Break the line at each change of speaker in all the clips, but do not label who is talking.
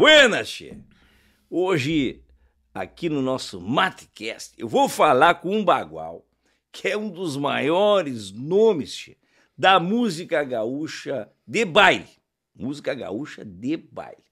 Buenas, Hoje, aqui no nosso Matcast, eu vou falar com um bagual que é um dos maiores nomes che, da música gaúcha de baile. Música gaúcha de baile.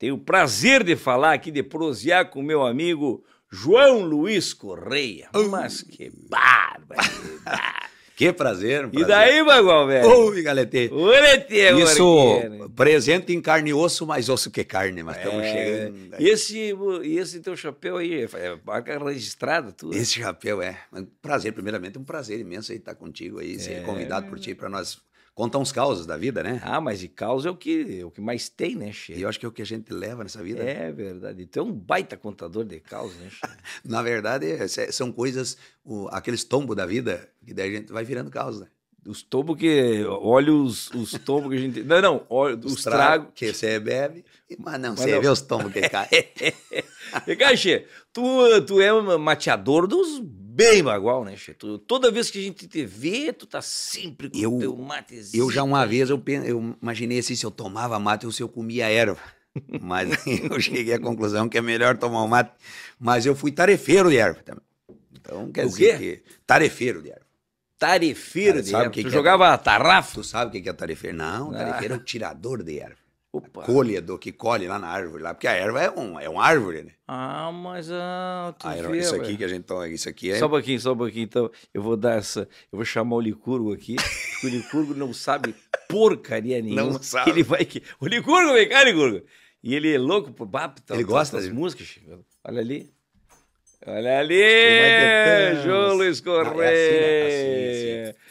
Tenho o prazer de falar aqui, de prosear com meu amigo João Luiz Correia. Mas que barba! Que
barba. Que prazer, um prazer. E daí, Bagual, velho? Ouve, galete. Olete, Isso, né? presente em carne e osso, mais osso que carne, mas estamos é, chegando. E Esse, esse teu chapéu aí, é, é marca registrada, tudo. Esse chapéu, é. Prazer, primeiramente, é um prazer imenso aí estar contigo aí, é. ser convidado por ti para nós contar uns causas da vida, né? Ah, mas de causa é o que, é o que mais tem, né, Che? E eu acho que é o que a gente leva nessa vida. É verdade. Então é um baita contador de causas, né, Che? Na verdade, é, são coisas, o, aqueles tombos da vida, que daí a gente vai virando causa, né? Os tombos que. Olha os, os tombos que a gente. Não, não. Olha, os, os tragos. que você bebe. Mas não, mas você não. vê os tombos que
cai. Caxê, tu, tu é um mateador dos
bem bagual, né, che? toda vez que a gente te vê, tu tá
sempre com eu, teu matezinho. Eu já
uma vez, eu, eu imaginei assim, se eu tomava mate ou se eu comia erva. Mas eu cheguei à conclusão que é melhor tomar o mate. Mas eu fui tarefeiro de erva também. Então, quer o dizer quê? que... Tarefeiro de erva. Tarefeiro Cara, de erva? Que tu que é jogava é... tarrafa? Tu sabe o que é tarefeiro? Não, ah. tarefeiro é o tirador de erva. Opa. Colha do que colhe lá na árvore, lá, porque a erva é, um, é uma árvore, né? Ah, mas ah, a erva, vê, isso aqui que a gente toma, isso aqui é. Só um
pouquinho, só um pouquinho, então. Eu vou dar essa. Eu vou chamar o Licurgo aqui, porque o Licurgo não sabe porcaria nenhuma. Não sabe. Ele vai que. O Licurgo, vem cá, Licurgo! E ele é louco por bap, Ele gosta das músicas, Olha ali. Olha ali! João Luiz Correia! Ah, é assim, né? assim, assim. assim.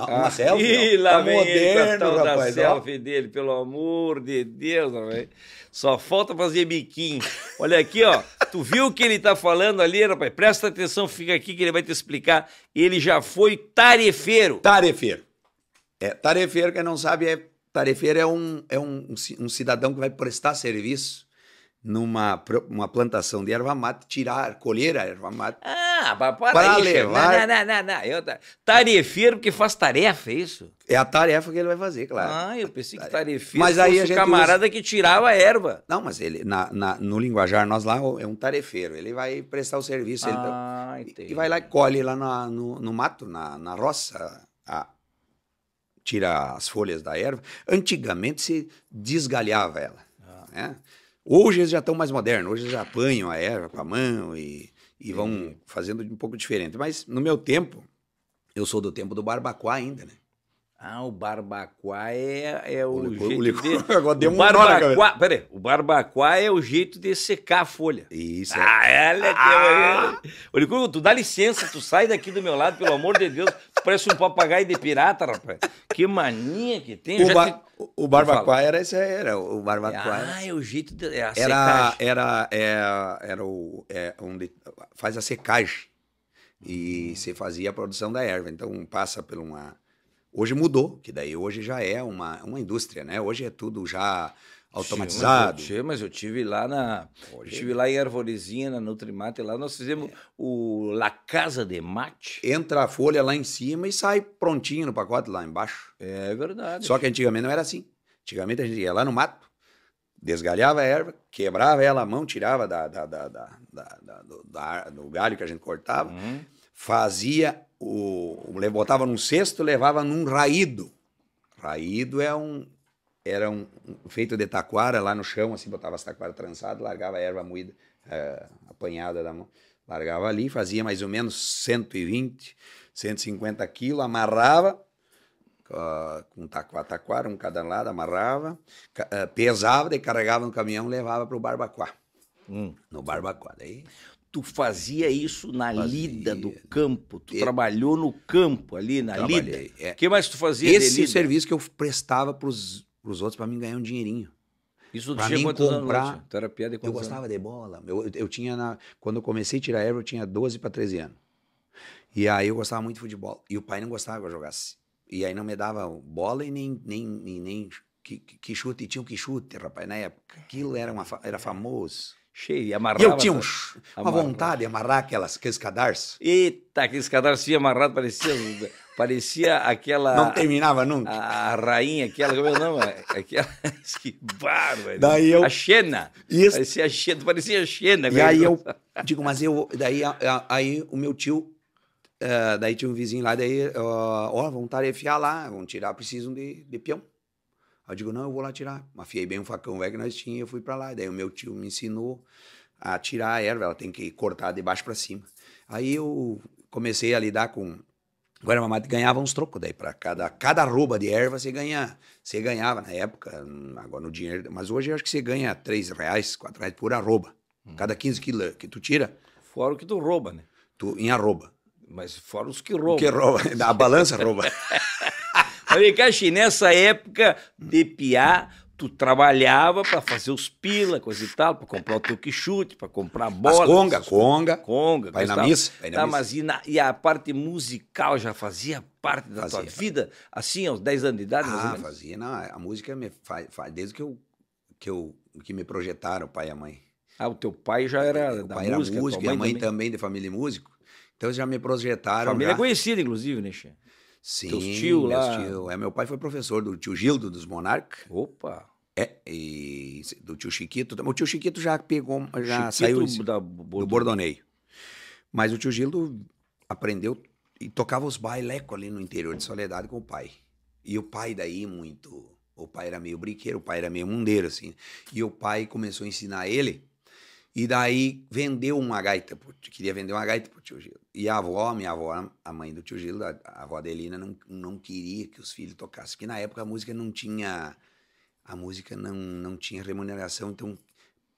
Ah, ah, uma ah, selfie? Ih, lá tá vem moderno, ele rapaz, da selfie
ó. dele, pelo amor de Deus, rapaz. É? Só falta fazer biquinho. Olha aqui, ó. Tu viu o que ele tá falando ali, rapaz? Presta atenção, fica aqui que ele vai te explicar. Ele já foi tarefeiro. Tarefeiro.
É, tarefeiro, quem não sabe, é tarefeiro é um, é um, um cidadão que vai prestar serviço numa uma plantação de erva mate, tirar, colher a erva mate. Ah, para aí, levar. Não,
não, não, não. Eu,
tarefeiro porque faz tarefa, é isso? É a tarefa que ele vai fazer, claro.
Ah, eu pensei que tarefeiro mas aí fosse o camarada usa... que tirava
a erva. Não, mas ele na, na, no linguajar nós lá é um tarefeiro, ele vai prestar o serviço. Ah, ele, entendi. E vai lá e colhe lá na, no, no mato, na, na roça, a, tira as folhas da erva. Antigamente se desgalhava ela, ah. né? Hoje eles já estão mais modernos, hoje eles já apanham a erva com a mão e, e vão uhum. fazendo um pouco diferente. Mas no meu tempo, eu sou do tempo do barbacoa ainda, né? Ah, o barbacoa é, é o, o jeito o licor. de... Agora deu o um barbacoa,
peraí, o barbacoa é o jeito de secar a folha. Isso. É. Ah, é, legal. ah. é. licor, tu dá licença, tu sai daqui do meu lado, pelo amor de Deus. Tu parece um papagaio de pirata, rapaz.
Que mania que tem. O, ba... te... o barbacoa era esse, era o barbacoa. Ah, é o jeito de... É a era, secagem. Era, era é, era o... É onde faz a secagem. E hum. você fazia a produção da erva. Então, passa por uma Hoje mudou, que daí hoje já é uma, uma indústria, né? Hoje é tudo já automatizado. Sim, mas eu tive lá na, hoje... eu tive lá em Arvorezinha, na Nutrimate, lá nós fizemos é. o La Casa de Mate. Entra a folha lá em cima e sai prontinho no pacote lá embaixo. É verdade. Só que antigamente não era assim. Antigamente a gente ia lá no mato, desgalhava a erva, quebrava ela à mão, tirava da, da, da, da, da do, da, do galho que a gente cortava. Uhum fazia o botava num cesto, levava num raído. Raído é um era um, um feito de taquara lá no chão, assim botava as taquara trançadas, largava a erva moída, eh, apanhada da mão, largava ali, fazia mais ou menos 120, 150 quilos, amarrava ah, com taquara, taquara, um cada lado, amarrava, eh, pesava, e carregava no caminhão, levava para o barbacoa. Hum. No barbacoa. Daí tu fazia isso na fazia. lida do campo, tu trabalhou no campo ali, na Trabalhei, lida. O é. que mais tu fazia? Esse serviço que eu prestava para os outros para mim ganhar um dinheirinho. Isso pra mim comprar, terapia de Eu gostava anos? de bola. Eu, eu tinha na, quando eu comecei a tirar erva, eu tinha 12 para 13 anos. E aí eu gostava muito de futebol. E o pai não gostava que eu jogasse. E aí não me dava bola e nem, nem, nem, nem que, que chute. E tinha um que chute, rapaz, na época. Aquilo era, uma, era famoso cheio. E amarrava. E eu tinha um, uma vontade de amarrar aquelas, aqueles
cadarços. Eita, aqueles cadarços amarrados, parecia, parecia aquela. Não terminava nunca. A, a rainha, aquela, como é o nome? Aquela. que bárbaro. Daí eu. A Xena.
Isso. Parecia a Xena, parecia a Xena. E aí eu digo, mas eu. Daí aí o meu tio. Eh, daí tinha um vizinho lá, daí, ó, vão vontade de fiar lá, vão tirar, precisam de, de peão. Aí eu digo, não, eu vou lá tirar. Afiei bem um facão velho que nós tínhamos, eu fui para lá. Daí o meu tio me ensinou a tirar a erva, ela tem que cortar de baixo para cima. Aí eu comecei a lidar com Guarama Mate ganhava uns trocos daí para cada cada arroba de erva você ganha, você ganhava na época, hum, agora no dinheiro, mas hoje eu acho que você ganha 3 reais, 4 reais por arroba. Hum. Cada 15 quilos que tu tira, fora o que tu rouba, né? Tu em arroba. Mas fora os que roubam. que rouba, a balança rouba. Falei,
Caxi, nessa época de piá, tu trabalhava para fazer os pila, coisa e tal, para comprar o teu quichute, para comprar bola. As conga, conga.
Conga. Vai na missa. Vai na tá, missa. Mas
e, na, e, a parte musical já fazia parte da fazia, tua vida? Assim, aos 10 anos
de idade? Ah, fazia. Não, a música me faz, faz, desde que eu, que eu que me projetaram, o pai e a mãe. Ah, o teu pai já era o da pai música, era músico, e a mãe também. também de família músico. Então já me projetaram. Família já. conhecida, inclusive, né, Xê? Sim, Teus tio meus lá. Tio, é, meu pai foi professor do tio Gildo dos Monarcas. Opa! É, e do tio Chiquito. O tio Chiquito já pegou, já Chiquito saiu do Bordoneio. Mas o tio Gildo aprendeu e tocava os baileco ali no interior de Soledade com o pai. E o pai daí muito... O pai era meio briqueiro, o pai era meio mundeiro, assim. E o pai começou a ensinar ele e daí vendeu uma gaita, pro, queria vender uma gaita pro tio Gildo E a avó, minha avó, a mãe do tio Gildo a, avó Adelina, não, não queria que os filhos tocassem, porque na época a música não tinha a música não, não tinha remuneração, então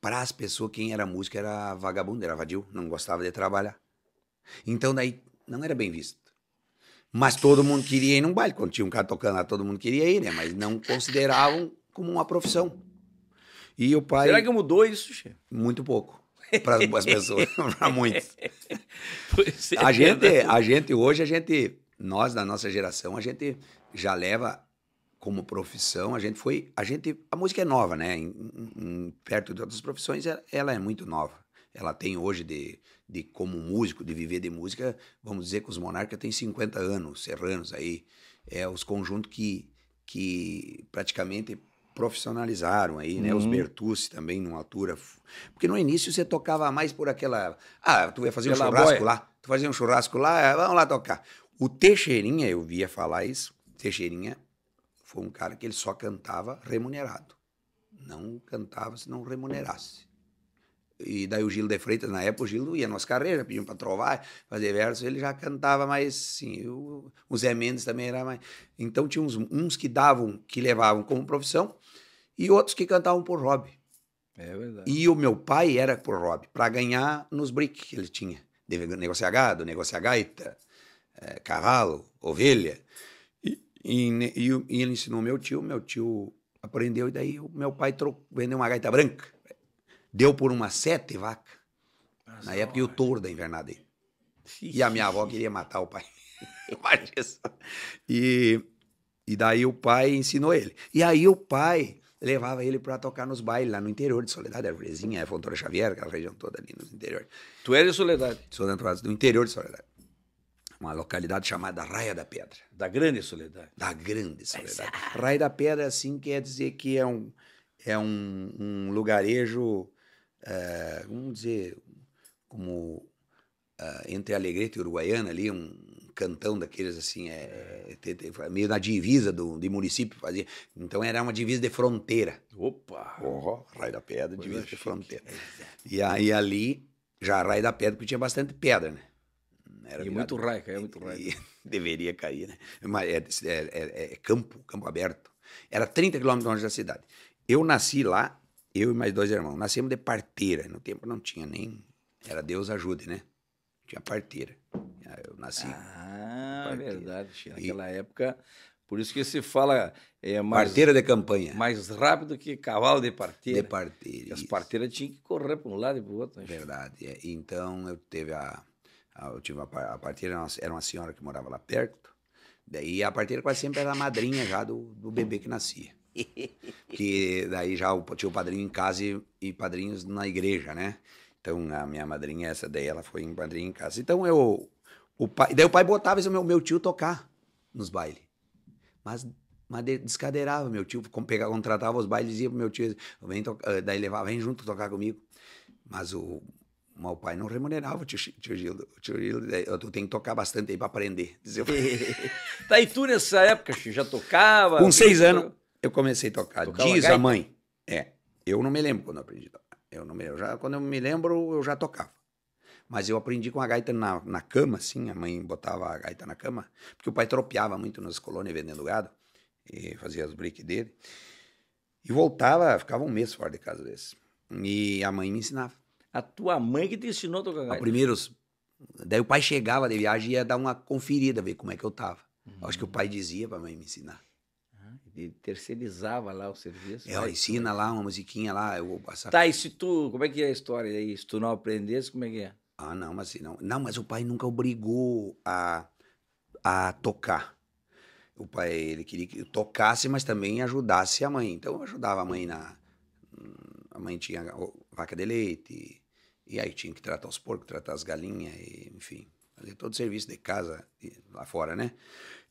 para as pessoas quem era música era vagabundo, era vadio, não gostava de trabalhar. Então daí não era bem visto. Mas todo mundo queria ir num baile, quando tinha um cara tocando lá, todo mundo queria ir, né? Mas não consideravam como uma profissão. E o pai. Será que
mudou isso, Che?
Muito pouco. Para as pessoas, para muitos. É, a, gente, né? a gente, hoje, a gente, nós da nossa geração, a gente já leva como profissão, a gente foi. A gente. A música é nova, né? Em, em, perto de outras profissões, ela é muito nova. Ela tem hoje de, de como músico, de viver de música, vamos dizer que os Monarca tem 50 anos, Serranos aí. É os conjuntos que, que praticamente profissionalizaram aí, né? Uhum. Os Bertucci também numa altura. Porque no início você tocava mais por aquela. Ah, tu ia fazer Pela um churrasco boia. lá. Tu fazia um churrasco lá, eh, vamos lá tocar. O Teixeirinha, eu via falar isso. Teixeirinha foi um cara que ele só cantava remunerado. Não cantava se não remunerasse. E daí o Gil de Freitas, na época, o Gil ia nas carreiras, pediam para trovar, fazer versos, ele já cantava mais, sim. O, o Zé Mendes também era mais. Então tinha uns, uns que davam, que levavam como profissão, e outros que cantavam por hobby. É verdade. E o meu pai era por hobby, para ganhar nos brick que ele tinha. De negociar gado, negociar gaita, é, cavalo, ovelha. E, e, e, e ele ensinou meu tio, meu tio aprendeu, e daí o meu pai trocou, vendeu uma gaita branca deu por uma sete vacas. Na época, e o touro da invernada E a minha avó queria matar o pai. e, e daí o pai ensinou ele. E aí o pai levava ele para tocar nos bailes lá no interior de Soledade, Arvorezinha, é, Fontoura Xavier, aquela região toda ali no interior. Tu é de Soledade? Sou natural do interior de Soledade. Uma localidade chamada Raia da Pedra. Da Grande Soledade? Da Grande Soledade. É. Raia da Pedra, assim, quer dizer que é um, é um, um lugarejo eh, vamos dizer, como uh, entre Alegrete e Uruguaiana ali, um cantão daqueles assim, é, é, é meio na divisa do, de município fazia. Então era uma divisa de fronteira. Opa! Oh, Raio da Pedra, divisa de chique. fronteira. É, e aí ali, já Raio da Pedra, porque tinha bastante pedra, né? Era e virado, muito raio, caía é muito raio. deveria cair, né? Mas é, é, é, campo, campo aberto. Era 30 quilômetros longe da cidade. Eu nasci lá eu e mais dois irmãos. Nascemos de parteira. No tempo não tinha nem. Era Deus ajude, né? Tinha parteira. Eu nasci.
Ah, parteira. verdade. Naquela
época. Por isso que se
fala. É, mais, parteira de campanha. Mais rápido que cavalo de parteira. De parteira. as
parteiras tinham que correr para um lado e para o outro. Né, verdade. É. Então eu teve a. a eu tive a, a parteira, era uma senhora que morava lá perto. Daí a parteira quase sempre era a madrinha já do, do bebê que nascia. que daí já tinha o padrinho em casa e, e, padrinhos na igreja, né? Então a minha madrinha, essa daí, ela foi em padrinho em casa. Então eu. O pai, daí o pai botava o meu, meu tio tocar nos bailes. Mas, mas descadeirava meu tio, pegar contratava os bailes e ia pro meu tio. Vem eh, daí levava, vem junto tocar comigo. Mas o, mas o pai não remunerava o tio, tio Gildo. O tio Gildo, eu tenho que tocar bastante aí pra aprender. Dizer. Daí tu nessa época já tocava?
Com seis anos
eu comecei a tocar. tocar Diz a mãe. É. Eu não me lembro quando eu aprendi a tocar. Eu não me, eu já, quando eu me lembro, eu já tocava. Mas eu aprendi com a gaita na, na cama, assim. A mãe botava a gaita na cama, porque o pai tropeava muito nas colônias vendendo gado, e fazia os breaks dele. E voltava, ficava um mês fora de casa desse. E a mãe me ensinava.
A tua mãe que te ensinou a tocar gaita? A primeiros.
Daí o pai chegava de viagem e ia dar uma conferida, ver como é que eu tava. Uhum. Acho que o pai dizia pra mãe me ensinar ele terceirizava lá o serviço. É, né? ensina lá uma musiquinha lá, eu vou passar. Tá, e se tu, como é que é a história aí? Se tu não aprendesse, como é que é? Ah, não, mas não. Não, mas o pai nunca obrigou a, a tocar. O pai, ele queria que eu tocasse, mas também ajudasse a mãe. Então eu ajudava a mãe na. A mãe tinha vaca de leite, e, e aí tinha que tratar os porcos, tratar as galinhas, e, enfim, fazer todo o serviço de casa, lá fora, né?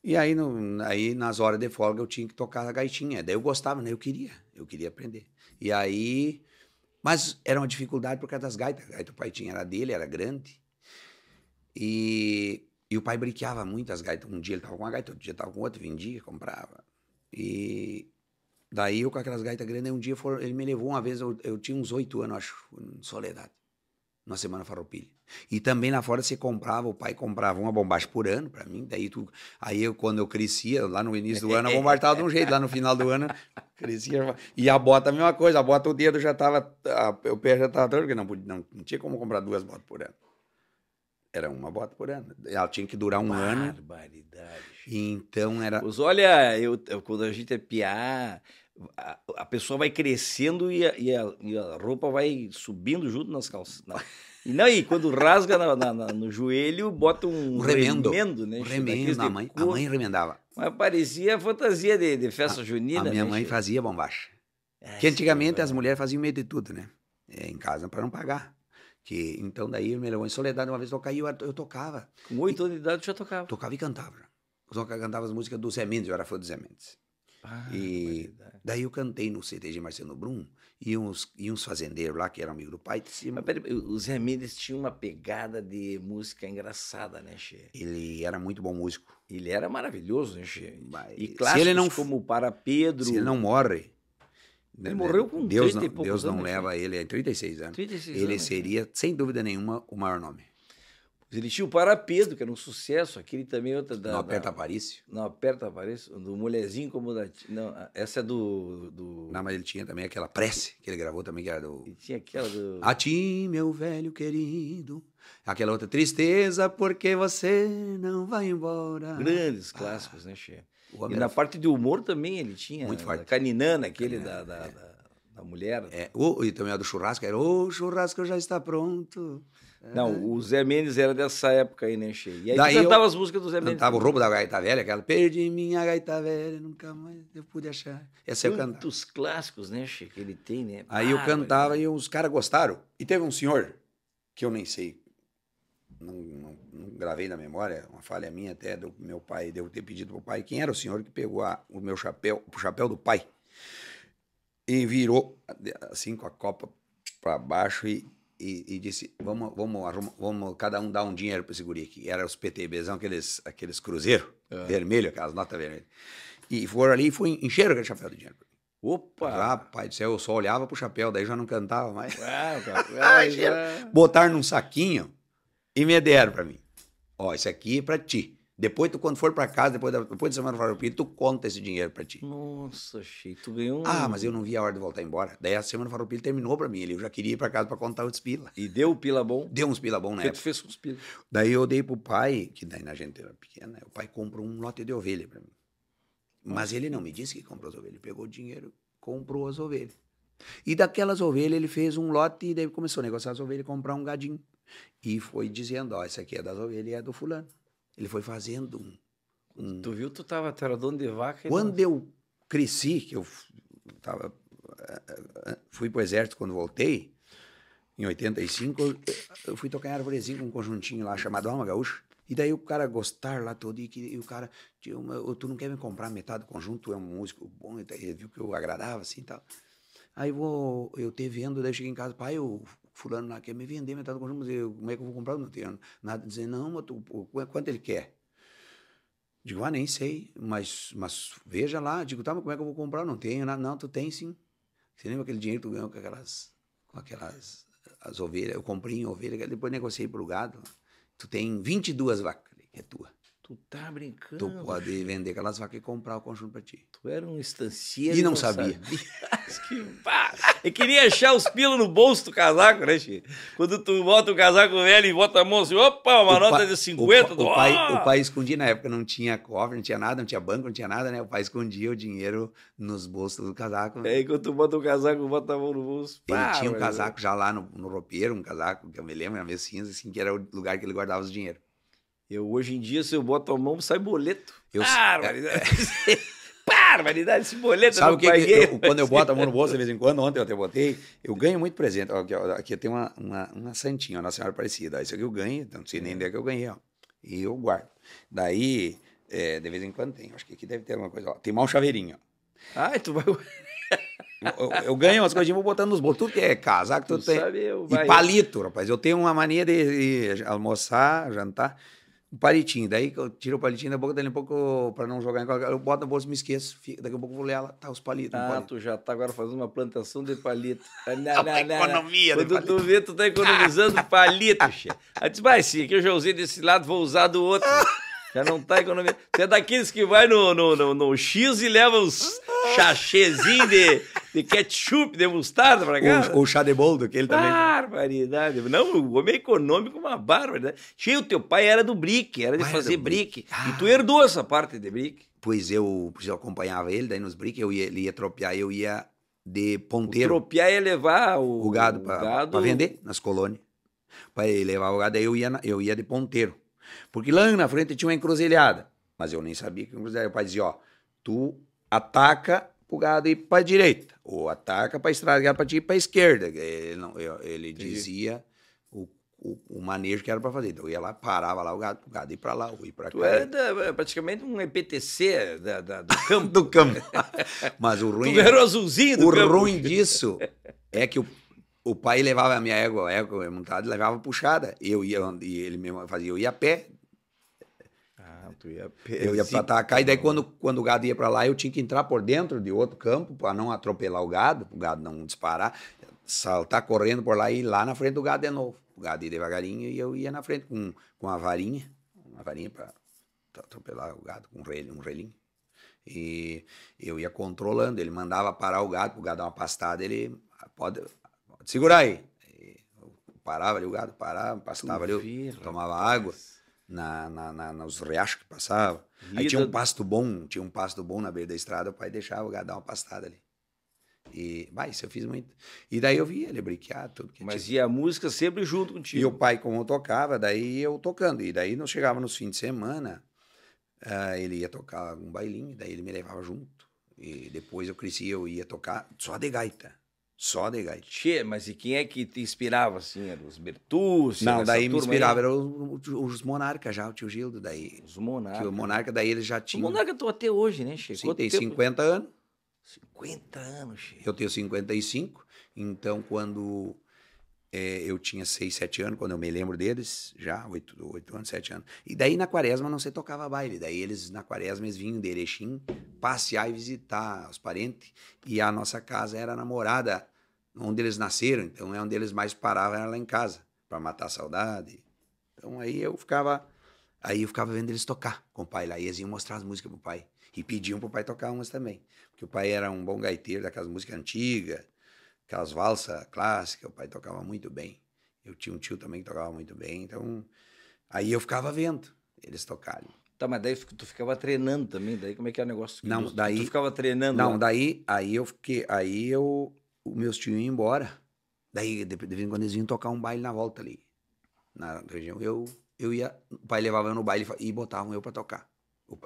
E aí, no, aí, nas horas de folga, eu tinha que tocar a gaitinha. Daí eu gostava, né? Eu queria, eu queria aprender. E aí. Mas era uma dificuldade por causa das gaitas. A gaita o pai tinha era dele, era grande. E, e o pai briqueava muito as gaitas. Um dia ele tava com uma gaita, outro dia tava com outra, vendia, comprava. E daí eu com aquelas gaitas grandes, um dia for, ele me levou uma vez, eu, eu tinha uns oito anos, acho, em Soledade na Semana Farroupilha. E também lá fora você comprava, o pai comprava uma bombacha por ano para mim, daí tu, aí eu, quando eu crescia, lá no início do ano a bombacha tava de um jeito, lá no final do ano crescia, e a bota a mesma coisa, a bota o dedo já tava, a, o pé já tava todo, que não, não, não tinha como comprar duas botas por ano. Era uma bota por ano. Ela tinha que durar um Barbaridade. ano. Barbaridade. Então era. Os olha, eu, eu,
quando a gente é piar a, a pessoa vai crescendo e a, e, a, e a, roupa vai subindo junto nas calças. E não, e quando rasga na, na, na, no joelho,
bota um remendo, remendo né? remendo, é da mãe, a mãe remendava.
Mas parecia fantasia
de, de festa junina. A minha né, mãe fazia bombacha. É, que antigamente sim, as mulheres faziam meio de tudo, né? É, em casa para não pagar. Que, então daí me levou em soledade, uma vez eu caí, eu, eu tocava. Com oito anos de idade eu já tocava. Tocava e cantava. Eu só cantava as músicas do Zé Mendes, eu era fã do Zé Mendes. Ah, e daí eu cantei no CTG Marcelo Brum e uns, e uns fazendeiros lá que eram amigo do pai. Disse, Mas, pera, os Ramírez tinha uma pegada de música engraçada, né, Che? Ele era muito bom músico. Ele era maravilhoso, né, Che?
Mas, e clássicos ele não, como
Para Pedro. Se ele não morre. Ele né, morreu né, com Deus 30 não, e poucos Deus não né, leva né? ele, é em 36 anos. 36 ele anos, né? seria, né? sem dúvida nenhuma, o maior nome. Ele tinha o
Parapedo, que era um sucesso, aquele também outra da. Não aperta Aparício? Não aperta Aparício, do Mulherzinho
como da. Não, essa é do, do. Não, mas ele tinha também aquela prece que ele gravou também, que era do. E tinha aquela do. A ti, meu velho querido. Aquela outra tristeza, porque você não vai embora. Grandes ah, clássicos, ah, né, Che? E na parte de humor
também ele tinha. Muito forte. Caninana, aquele Caninana, da, da, é. da,
da, mulher. É, o, e também a do churrasco, era o churrasco já está pronto. Não, o Zé Mendes era dessa época aí, né, cheio. E aí Daí cantava eu, as músicas do Zé Mendes. Cantava o roubo da gaita velha, aquela Perdi minha gaita velha, nunca
mais eu pude achar. Essa Quantos eu cantava. Muitos clássicos, né, Che, que ele tem, né? Aí eu ah, cantava
velho. e os caras gostaram. E teve um senhor, que eu nem sei, não, não, não, gravei na memória, uma falha minha até do meu pai, devo ter pedido pro pai, quem era o senhor que pegou a, o meu chapéu, o chapéu do pai, e virou assim com a copa para baixo e e, e, disse: vamos, vamos, vamos cada um dar um dinheiro para esse guri aqui. Era os PTBzão, aqueles, aqueles cruzeiros é. vermelho, aquelas notas vermelhas. E foram ali e foi, encheram aquele chapéu de dinheiro. Opa! Rapaz do céu, eu só olhava pro chapéu, daí já não cantava mais. Ué, cara, é, é, Botaram num saquinho e me deram pra mim. Ó, esse aqui é pra ti. Depois, tu, quando for para casa, depois da, depois da semana farroupilha, tu conta esse dinheiro para ti. Nossa, Xi, tu ganhou. Ah, mas eu não vi a hora de voltar embora. Daí a semana farroupilha terminou para mim. Eu já queria ir para casa para contar os pila. E deu o pila bom? Deu uns pila bom, né? Porque tu fez uns pila. Daí eu dei pro pai, que daí na gente era pequena, o pai comprou um lote de ovelha para mim.
Mas ele não me
disse que comprou as ovelhas. Ele pegou o dinheiro, comprou as ovelhas. E daquelas ovelhas ele fez um lote e daí começou a negociar as ovelhas e comprar um gadinho. E foi dizendo, ó, essa aqui é das ovelhas e é do fulano. Ele foi fazendo um. um... Tu viu, tu tava, tu era dono de vaca. Quando não... eu cresci, que eu tava, eh, eh, fui pro exército quando voltei, em 85, eu, fui tocar em Arvorezinho com um conjuntinho lá chamado Alma Gaúcha. E daí o cara gostar lá todo, e, que, e o cara, tu não quer me comprar metade do conjunto, tu é um músico bom, ele viu que eu agradava assim e tal. Aí vou, eu te vendo, daí eu cheguei em casa, pai, eu fulano lá quer me vender metade do conjunto, mas eu, como é que eu vou comprar? Eu não tenho nada. Dizer, não, mas tu, quanto ele quer? Digo, ah, nem sei, mas, mas veja lá. Digo, tá, mas como é que eu vou comprar? Não tenho nada. Não, tu tem sim. Você lembra aquele dinheiro que tu ganhou com aquelas, com aquelas as ovelhas? Eu comprei em ovelha, depois negociei pro gado. Tu tem 22 vacas, que é tua. Tu
tá brincando? Tu pode
vender aquelas vacas e comprar o conjunto pra ti. Tu era um estancieiro. E não, não sabia. sabia. Eu queria achar os pilos no
bolso do casaco, né, Chico? Quando tu bota o casaco velho e bota a mão assim, opa, uma o nota de 50. O, do... o, pai, o pai
escondia, na época não tinha cofre, não tinha nada, não tinha banco, não tinha nada, né? O pai escondia o dinheiro nos bolsos do casaco. É, enquanto tu
bota o casaco, bota a mão no bolso. Ele pá, tinha um casaco
já lá no, no roupeiro, um casaco, que eu me lembro, era mesa cinza, assim, que era o lugar que ele guardava os dinheiro. Eu, hoje em dia, se eu boto a mão, sai boleto. Eu... Barbaridade! Ah,
Barbaridade, esse boleto Sabe o que, que eu, quando eu boto a mão no bolso,
de vez em quando, ontem eu até botei, eu ganho muito presente. Aqui, aqui tem uma, uma, uma santinha, uma Senhora parecida. Isso aqui eu ganho, não sei nem é. onde é que eu ganhei, ó. E eu guardo. Daí, é, de vez em quando tem. Acho que aqui deve ter alguma coisa. Ó. Tem mal chaveirinho, Ai, tu vai... Eu, eu, ganho umas coisinhas, vou botando nos bolsos. Tudo que é casaco, tudo tem. Sabe, e palito, rapaz. Eu tenho uma mania de, de almoçar, jantar um palitinho. Daí eu tiro o palitinho da boca, dali um pouco, para não jogar em qualquer... Eu boto na bolsa e me esqueço. daqui a pouco eu vou ler ela, tá, os palitos. Ah, palito. tu já tá agora fazendo uma plantação de palito. Na, na, na, economia né. Quando
tu vê, tu tá economizando palito, chefe. Aí tu sim, aqui eu já usei desse lado, vou usar do outro. Já não tá economizando. Você é daqueles que vai no, no, no, no X e leva uns chachezinhos de, de ketchup, de mostarda pra cá.
O, chá de boldo, que ele também.
Barbaridade. Não, o homem é econômico, uma barbaridade. Cheio, teu pai era do
brick, era de pai fazer brick. E tu herdou essa parte de brick. Pois eu, pois eu acompanhava ele, daí nos brick, eu ia, ele ia tropear, eu ia de ponteiro. O tropear ia levar o, o gado para gado... vender nas colônias. Para levar o gado, daí eu ia, eu ia de ponteiro. Porque lá na frente tinha uma encruzilhada. Mas eu nem sabia que encruzilhada. O pai dizia, ó, tu ataca pro gado ir pra direita. Ou ataca pra estrada, gado pra ti ir pra esquerda. Ele, não, ele dizia o, o, o, manejo que era pra fazer. Então eu ia lá, parava lá o gado, o gado ir pra lá, ou ir pra tu cá.
Era é, é praticamente um EPTC da, da, do
campo. do campo. Mas o ruim... Tu era o azulzinho do o campo. O ruim disso é que o o pai levava a minha égua, a égua montada, levava puxada. Eu ia, e ele mesmo fazia, eu ia a pé. Ah, tu ia a pé. Eu ia pra atacar e daí quando, quando o gado ia para lá, eu tinha que entrar por dentro de outro campo para não atropelar o gado, o gado não disparar, saltar correndo por lá e ir lá na frente do gado de novo. O gado ia devagarinho e eu ia na frente com, com a varinha, uma varinha para atropelar o gado com um relho, um relinho. E eu ia controlando, ele mandava parar o gado, o gado dar uma pastada, ele ah, pode Segura aí. parava ali, o gado parava, pastava ali, vi, tomava rapaz. água na, na, na, nos riachos que passava. Vida... Aí tinha um pasto bom, tinha um pasto bom na beira da estrada, o pai deixava o gado dar uma pastada ali. E, vai, isso eu fiz muito. E daí eu via ele brinquear, tudo. Que Mas tinha. a música sempre junto contigo? E o pai, como eu tocava, daí eu tocando. E daí não chegava nos fins de semana, uh, ele ia tocar um bailinho, daí ele me levava junto. E depois eu crescia, eu ia tocar só de gaita. Só Negaides. Che, mas e quem é que te inspirava, assim? Era os Bertucci? Não, daí me inspirava, aí? era os, os Monarca já, o tio Gildo daí. Os Monarca. o né? Monarca daí eles já tinham... O Monarca
tô até hoje, né,
Che? Sim, tem tempo? 50 anos.
50 anos,
Che. Eu tenho 55, então quando é, eu tinha 6, 7 anos, quando eu me lembro deles, já, 8, oito anos, 7 anos. E daí na quaresma não se tocava baile. Daí eles, na quaresma, eles vinham de Erechim passear e visitar os parentes. E a nossa casa era a morada onde eles nasceram, então é onde eles mais paravam, era lá em casa, para matar a saudade. Então aí eu ficava. Aí eu ficava vendo eles tocar com o pai lá. E eles iam mostrar as músicas pro pai. E pediam pro pai tocar umas também. Porque o pai era um bom gaiteiro daquelas músicas antigas aquelas valsas clássicas, o pai tocava muito bem. Eu tinha um tio também que tocava muito bem, então aí eu ficava vendo eles tocarem. Tá, mas daí tu ficava treinando também, daí como é que é o negócio? Não, tu, daí... Tu ficava treinando? Não, lá? daí aí eu fiquei, aí eu, o meus tios iam embora. Daí, de, vez em quando eles vinham tocar um baile na volta ali, na região. Eu, eu ia, o pai levava eu no baile e botavam eu pra tocar.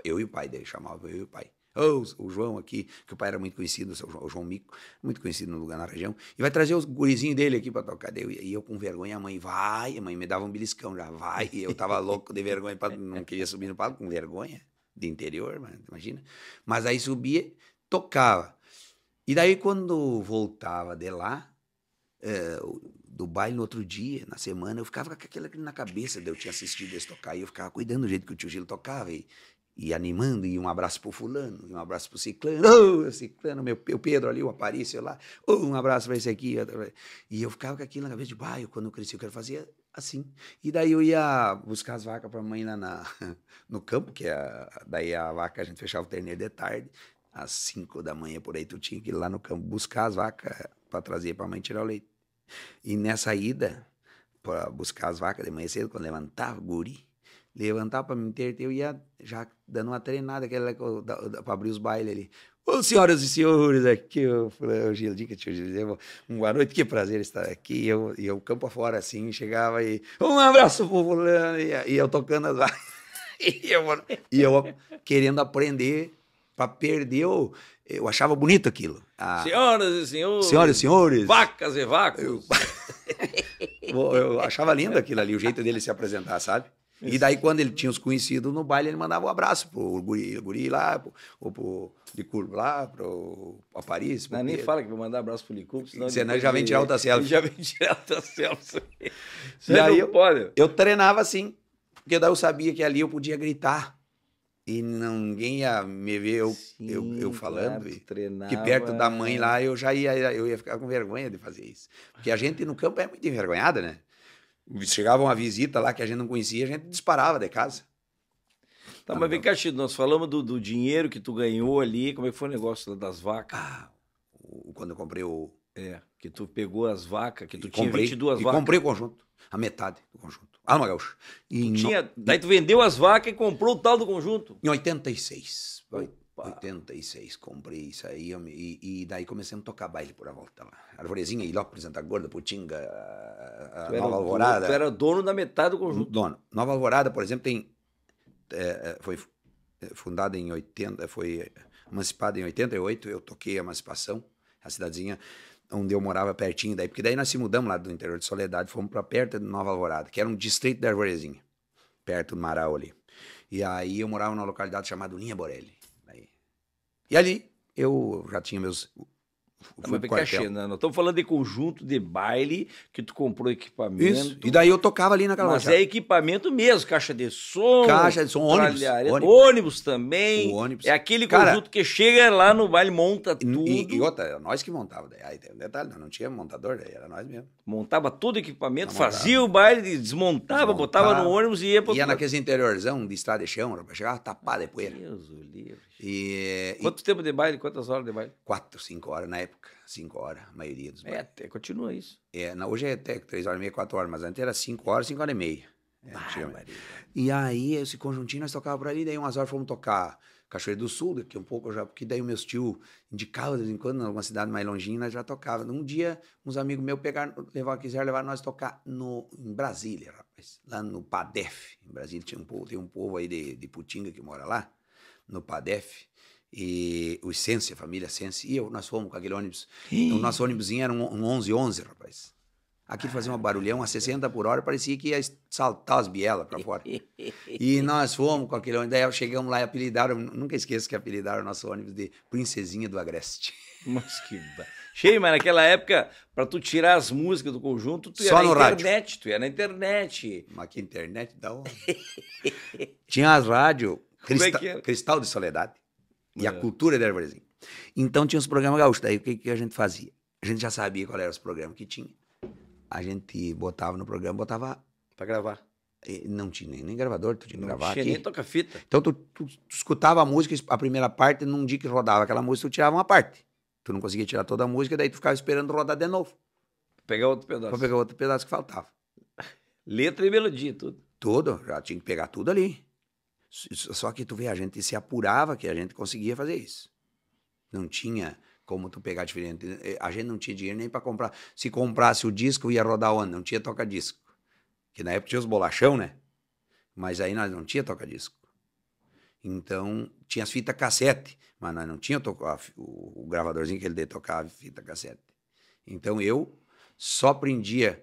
Eu e o pai dele, chamavam eu e o pai. Ou o João aqui, que o pai era muito conhecido, o João, o João Mico, muito conhecido no lugar na região, e vai trazer os gurizinhos dele aqui para tocar. eu, e eu com vergonha, a mãe vai, a mãe me dava um beliscão já, vai. eu tava louco de vergonha, pra, não queria subir no palco com vergonha de interior, mano, imagina. Mas aí subia, tocava. E daí quando voltava de lá, é, do baile no outro dia, na semana, eu ficava com aquela na cabeça de eu tinha assistido eles tocar e eu ficava cuidando do jeito que o tio Gil tocava. E, e animando, e um abraço pro fulano, e um abraço pro ciclano, oh, ciclano, meu, meu Pedro ali, o Aparício lá, oh, um abraço para esse aqui. E eu ficava com aquilo na cabeça de baio, quando eu cresci, eu quero fazer assim. E daí eu ia buscar as vacas pra mãe lá na, no campo, que é daí a vaca, a gente fechava o terneiro de tarde, às 5 da manhã por aí, tu tinha que ir lá no campo buscar as vacas para trazer pra mãe tirar o leite. E nessa ida, para buscar as vacas de manhã cedo, quando levantava, guri, levantar para me interter, eu ia já dando uma treinada, aquela para abrir os bailes ali. Ô, senhoras e senhores, aqui eu falei, o Gil, dica, tio Gil, boa noite, que prazer estar aqui. E eu, eu campo afora, assim, chegava e um abraço pro fulano, e, e eu tocando as e, eu, e eu querendo aprender para perder o... Eu achava bonito aquilo. A...
Senhoras e senhores. Senhoras e senhores. Vacas
e vacos. Eu, eu achava lindo aquilo ali, o jeito dele se apresentar, sabe? Isso. E daí, quando ele tinha os conhecidos no baile, ele mandava um abraço pro guri, guri lá, pro, ou pro Licurgo lá, pro a Paris. não, é nem fala que vou mandar abraço pro Licurgo, senão... Senão ele já vem tirar outra selfie. Já vem tirar outra selfie. aí daí eu, eu treinava assim, porque daí eu sabia que ali eu podia gritar e ninguém ia me ver eu, Sim, eu, eu, falando. Claro, treinava, que perto da mãe é. lá eu já ia, eu ia ficar com vergonha de fazer isso. Porque a gente no campo é muito envergonhada, né? Chegava uma visita lá que a gente não conhecia, a gente disparava de casa.
Tá, ah, mas vem cá, Chido, nós falamos do, do, dinheiro que tu ganhou ali, como é que foi o negócio
das vacas? Ah, quando eu comprei o... É, que tu pegou as vacas, que tu e tinha comprei, 22 e vacas. comprei o conjunto, a metade do conjunto. ah Gaúcha. É e no... tinha, daí tu vendeu as vacas e comprou o tal do conjunto? Em 86. 86, comprei isso aí. E, e, daí comecei a tocar baile por a volta lá. Arvorezinha, Ilópolis, Santa Gorda, Putinga, a, a Nova Alvorada. tu era
dono da metade do conjunto.
Dono. Nova Alvorada, por exemplo, tem... É, é foi é, fundada em 80... É, foi emancipada em 88. Eu toquei a emancipação. A cidadezinha onde eu morava pertinho daí. Porque daí nós se mudamos lá do interior de Soledade. Fomos para perto de Nova Alvorada, que era um distrito da Arvorezinha. Perto do Marau ali. E aí eu morava numa localidade chamada Linha Borelli. E ali eu já tinha meus. foi Mas cachê, não, não estamos falando de conjunto de baile
que tu comprou equipamento. Isso. E daí eu tocava
ali naquela Mas loja. é
equipamento mesmo, caixa de som. Caixa de som, ônibus. Ônibus. ônibus. também. O ônibus. É aquele Cara, conjunto
que chega lá no baile, monta tudo. E, e outra, é nós que montava. Daí, aí tem um detalhe, não, não tinha montador, daí era nós mesmo. Montava todo o equipamento, fazia o baile, desmontava, botava no ônibus e ia para Ia naqueles interiorzão de estrada de chão, rapaz. Chegava tapada depois poeira. Deus do livro. Quanto e... tempo de baile? Quantas horas de baile? Quatro, cinco horas na época. Cinco horas, a maioria dos é, bailes. É, até continua isso. É, na, hoje é até três horas e meia, quatro horas, mas antes era cinco horas, cinco horas e meia. É, e aí, esse conjuntinho, nós tocava por ali, daí umas horas fomos tocar Cachoeira do Sul, daqui um pouco já, porque daí o meu tio indicava de vez em quando, numa cidade mais longínqua, já tocava. Um dia, uns amigos meus pegaram, levar, quiseram levar nós tocar no, em Brasília, rapaz, lá no Padef. Em Brasília tinha um povo, tem um povo aí de, de Putinga que mora lá, no Padef. E o Sense, a família Sense, e eu, nós fomos com aquele ônibus. Então, o nosso ônibusinho era um, 11-11, rapaz. Aquilo fazia um barulhão a 60 por hora, parecia que ia saltar as bielas para fora. e nós fomos com aquele ônibus, daí chegamos lá e apelidaram, nunca esqueço que apelidaram o nosso ônibus de Princesinha do Agreste. Mas que... Cheio, mas naquela época, para tu tirar as músicas do conjunto, tu ia Só na internet, rádio. tu ia na internet. Mas que internet da hora. tinha as rádios, é Cristal de Soledade e a é. Cultura de Arvorezinho. Então tinha os programas gaúchos, daí o que, que a gente fazia? A gente já sabia qual era os programas que tinha a gente botava no programa, botava. Pra gravar. Não tinha nem, gravador, tu tinha que gravar. Não tinha aqui. nem toca-fita. Então tu, tu, tu, escutava a música, a primeira parte, num dia que rodava aquela música, tu tirava uma parte. Tu não conseguia tirar toda a música, daí tu ficava esperando rodar de novo. Pegar outro pedaço. Pra pegar outro pedaço que faltava. Letra e melodia, tudo. Tudo, já tinha que pegar tudo ali. Só que tu vê, a gente se apurava que a gente conseguia fazer isso. Não tinha como tu pegar diferente. Né? Eh, a gente não tinha dinheiro nem para comprar. Se comprasse o disco, ia rodar onde? Não tinha toca-disco. Que na época tinha os bolachão, né? Mas aí nós não tinha toca-disco. Então, tinha as fitas cassete, mas nós não tinha o, gravadorzinho que ele de tocava fita cassete. Então, eu só aprendia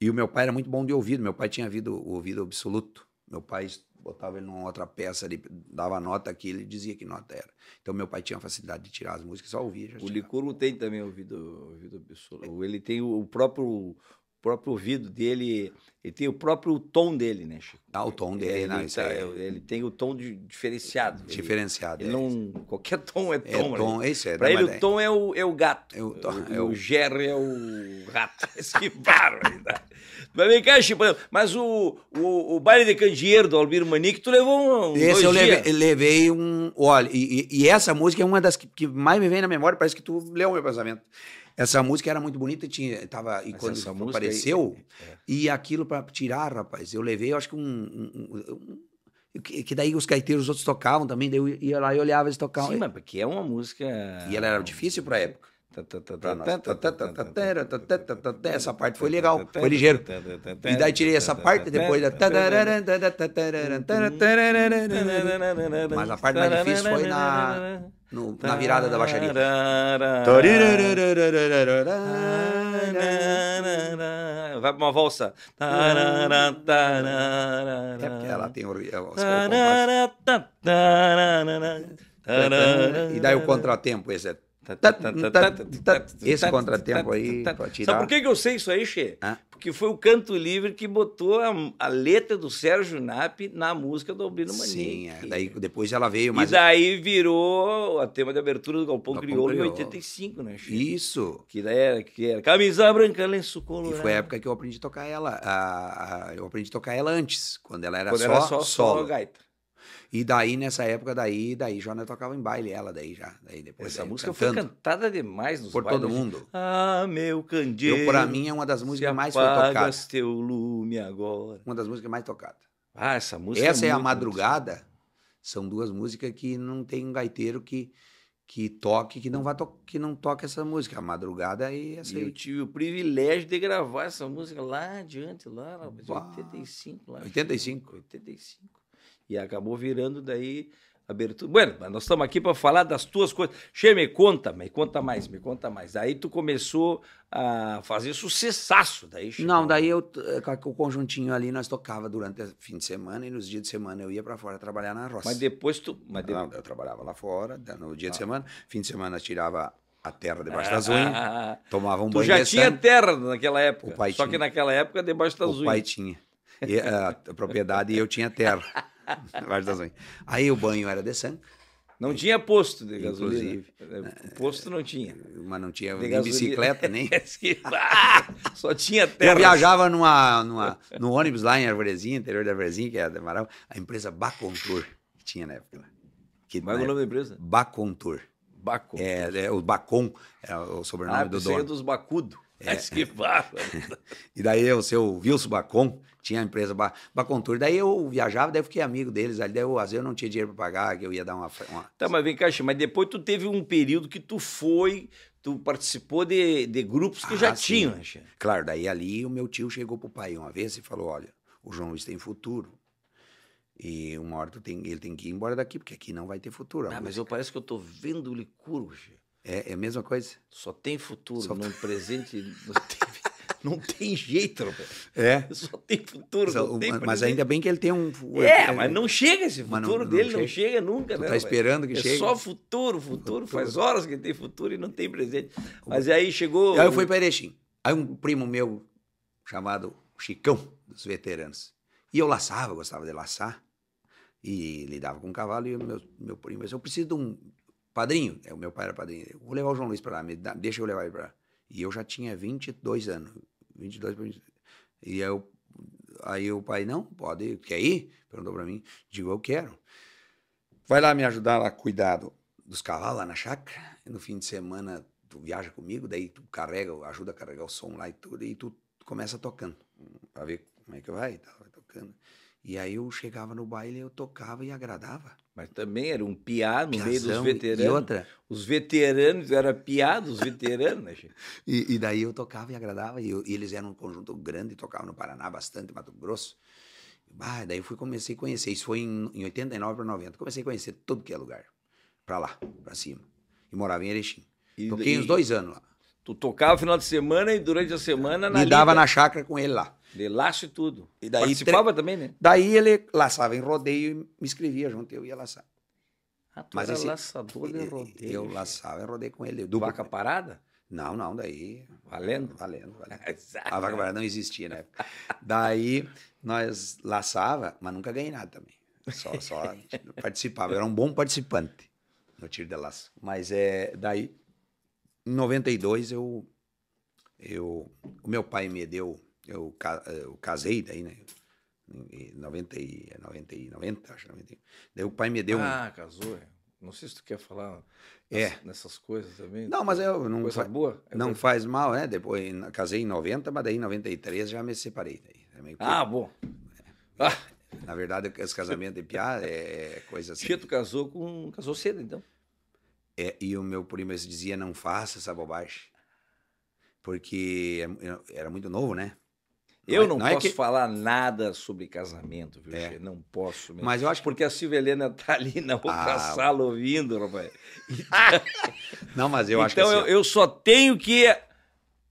E o meu pai era muito bom de ouvido, meu pai tinha ouvido, ouvido absoluto. Meu pai botava ele numa outra peça ali, dava nota aqui, ele dizia que nota era. Então meu pai tinha a facilidade de tirar as músicas, só ouvia. o
Licurgo tem também ouvido, ouvido absoluto.
Ele tem o próprio
o próprio ouvido dele, ele tem o próprio tom dele, né, Chico? Ah, o tom dele, ele, não, tá, isso ele tem o tom de, diferenciado.
Diferenciado. Ele, é. ele, não,
qualquer tom é tom. É tom, né? isso é. Pra ele o é. tom é o, é o gato,
é o, tom, o, é o... o
gerro é o rato. que ainda? Mas vem cá, Chico, mas o, o, o baile de candeeiro do Albiro Manique, tu levou um Esse eu levei,
levei, um... Olha, e, e, essa música é uma das que, que mais me vem na memória, parece que tu leu o meu pensamento. Essa música era muito bonita, tinha, tava, e Mas quando apareceu, aí, é. e aquilo para tirar, rapaz, eu levei, eu acho que um, um, um, um que, daí os gaiteiros os outros tocavam também, daí eu ia lá e olhava eles tocavam. Sim, mas porque é uma música. E ela era difícil pra época. Essa parte foi legal, foi ligeiro. E daí tirei essa parte depois Mas a parte mais difícil foi na no, na virada da baixaria.
Vai pra uma valsa. É porque ela tem o, E daí o contratempo, esse é. Esse é contratempo aí, tirar. Sabe por que, eu sei isso aí, Xê? Hã? porque foi o Canto Livre que botou a, a letra do Sérgio Napi na música do Albino Manique.
Sim, é. daí depois ela veio mais... E daí
virou a tema de abertura do Galpão, Galpão Crioulo, em 85, né, Chico?
Isso! Que era, que era camisa branca, lenço colorado. E foi a época que eu aprendi a tocar ela, a, a, eu aprendi a tocar ela antes, quando ela era, quando só, era só solo. solo gaita. E daí, nessa época, daí, daí já tocava em baile ela, daí já. Daí depois, Essa daí, música cantando. foi
cantada demais nos Por bailes. todo mundo. Ah, meu candeeiro. Eu, pra mim, é uma das músicas mais tocadas tocada.
teu lume agora. Uma das músicas mais tocadas.
Ah, essa música. Essa é, é a madrugada.
Música. São duas músicas que não tem um gaiteiro que que toque, que não vá to que não toque essa música. A madrugada e é essa e aí. Eu tive
o privilégio de gravar essa música lá adiante, lá, lá 85, lá. 85? 85. E acabou virando daí abertura. Bueno, mas nós estamos aqui para falar das tuas coisas. Che, me
conta, me conta mais, me conta mais. Aí tu começou a fazer sucessaço daí, Não, daí eu eh, com o conjuntinho ali nós tocava durante o fim de semana e nos dias de semana eu ia para fora trabalhar na roça. Mas depois tu, mas eu trabalhava lá fora, no dia ah. de semana, fim de semana tirava a terra debaixo ah, das unhas, ah, ah, ah, tomava um tu banho. Tu já tinha terra naquela época. Só tinha. que
naquela época debaixo das o unhas. O pai
tinha. E, eh, a, a propriedade e eu tinha terra. Aí o banho era de sangue. Não tinha posto de gasolina. Inclusive. É, posto não tinha. Mas não tinha de nem gasolina. bicicleta, nem. Só tinha terra. Eu viajava numa, numa, no ônibus lá em Arvorezinha, interior da Arvorezinha, que é da Amaral, a empresa Bacontour, que tinha na época. Que, Mas é o nome da empresa? Bacontour. Bacon. É, é, o Bacon é o sobrenome ah, do dono. dos
Bacudo. É. Mas que
e daí o seu Wilson Bacon tinha a empresa ba Tour. Daí eu viajava, daí eu fiquei amigo deles ali. Daí eu, às vezes eu não tinha dinheiro para pagar, que eu ia dar uma, uma...
Tá, mas vem cá, mas depois tu teve um período que tu foi, tu participou de, de grupos que ah, já sim. tinham. Né?
Claro, daí ali o meu tio chegou pro pai uma vez e falou, olha, o João Luiz tem futuro. E uma hora tem, ele tem que ir embora daqui, porque aqui não vai ter futuro. Ah, mas eu parece que eu tô vendo o Licurgo, é, é a mesma coisa? Só tem futuro, só... no presente não tem, não tem jeito, Roberto. É. Só tem futuro, só, não tem Mas, mas ainda bem que ele tem um... É, é mas é. não chega esse futuro não, não dele, chega. não chega, nunca. Tu né, tá esperando que é chegue? É só
futuro, futuro, futuro, Faz horas que tem futuro e não tem presente. Mas aí chegou... aí eu fui para
Erechim. Aí um primo meu, chamado Chicão, dos veteranos. E eu laçava, gostava de laçar. E lidava com o cavalo. E meu, meu primo disse, eu preciso de um Padrinho, é, o meu pai era padrinho. Eu vou levar o João Luiz para lá, me dá, deixa eu levar ele para lá. E eu já tinha 22 anos. 22 para E eu, aí o pai, não, pode, quer ir? Perguntou para mim. Digo, eu quero. Vai lá me ajudar lá, cuidado dos cavalos lá na chácara. No fim de semana tu viaja comigo, daí tu carrega, ajuda a carregar o som lá e tudo, e tu começa tocando, para ver como é que vai, tá, vai tocando. E aí eu chegava no baile, eu tocava e agradava. Mas também era um piá no Piazão, meio dos veteranos. E outra? Os veteranos, era piados os veteranos, né, e, e, daí eu tocava e agradava. E, eu, e, eles eram um conjunto grande, tocavam no Paraná bastante, Mato Grosso. Ah, daí fui, comecei a conhecer. Isso foi em, em 89 para 90. Comecei a conhecer todo que é lugar. Para lá, para cima. E morava em Erechim. E, Toquei e... uns dois anos lá. Tu tocava final
de semana e durante a semana... Na dava na
chácara com ele lá. De laço e tudo. E daí Participava tre... também, né? Daí ele laçava em rodeio e me escrevia junto, eu ia laçar. Ah, tu Mas era esse... laçador de rodeio. Eu laçava em rodeio com ele. Duplo... Vaca parada? Não, não, daí. Valendo? Valendo, valendo. a vaca parada não existia na né? época. daí nós laçava, mas nunca ganhei nada também. Só, só participava. Eu era um bom participante no tiro de laço. Mas é daí em 92 eu eu o meu pai me deu eu, eu casei daí, né? Em 90, 90, 90, acho, 91. Daí o pai me deu. Ah, um... casou, é.
Não sei se tu quer falar é. nessas coisas
também. Não, mas tipo, eu não coisa fa... boa. É não coisa... faz mal, né? Depois casei em 90, mas daí em 93 já me separei daí. Né? Meio... Ah, bom. É. Ah. Na verdade, esse casamento de piada é, é coisa assim. tu casou com casou cedo então. É, e o meu primo dizia: não faça essa bobagem. Porque é era muito novo, né? Eu é, não, não é posso é que... falar nada sobre casamento, viu, é. Che? Não posso mesmo. Mas eu acho que... Porque
a Silvia Helena tá ali na outra ah, sala ouvindo, rapaz.
não, mas eu então, acho que... Então, assim,
eu, eu só tenho que...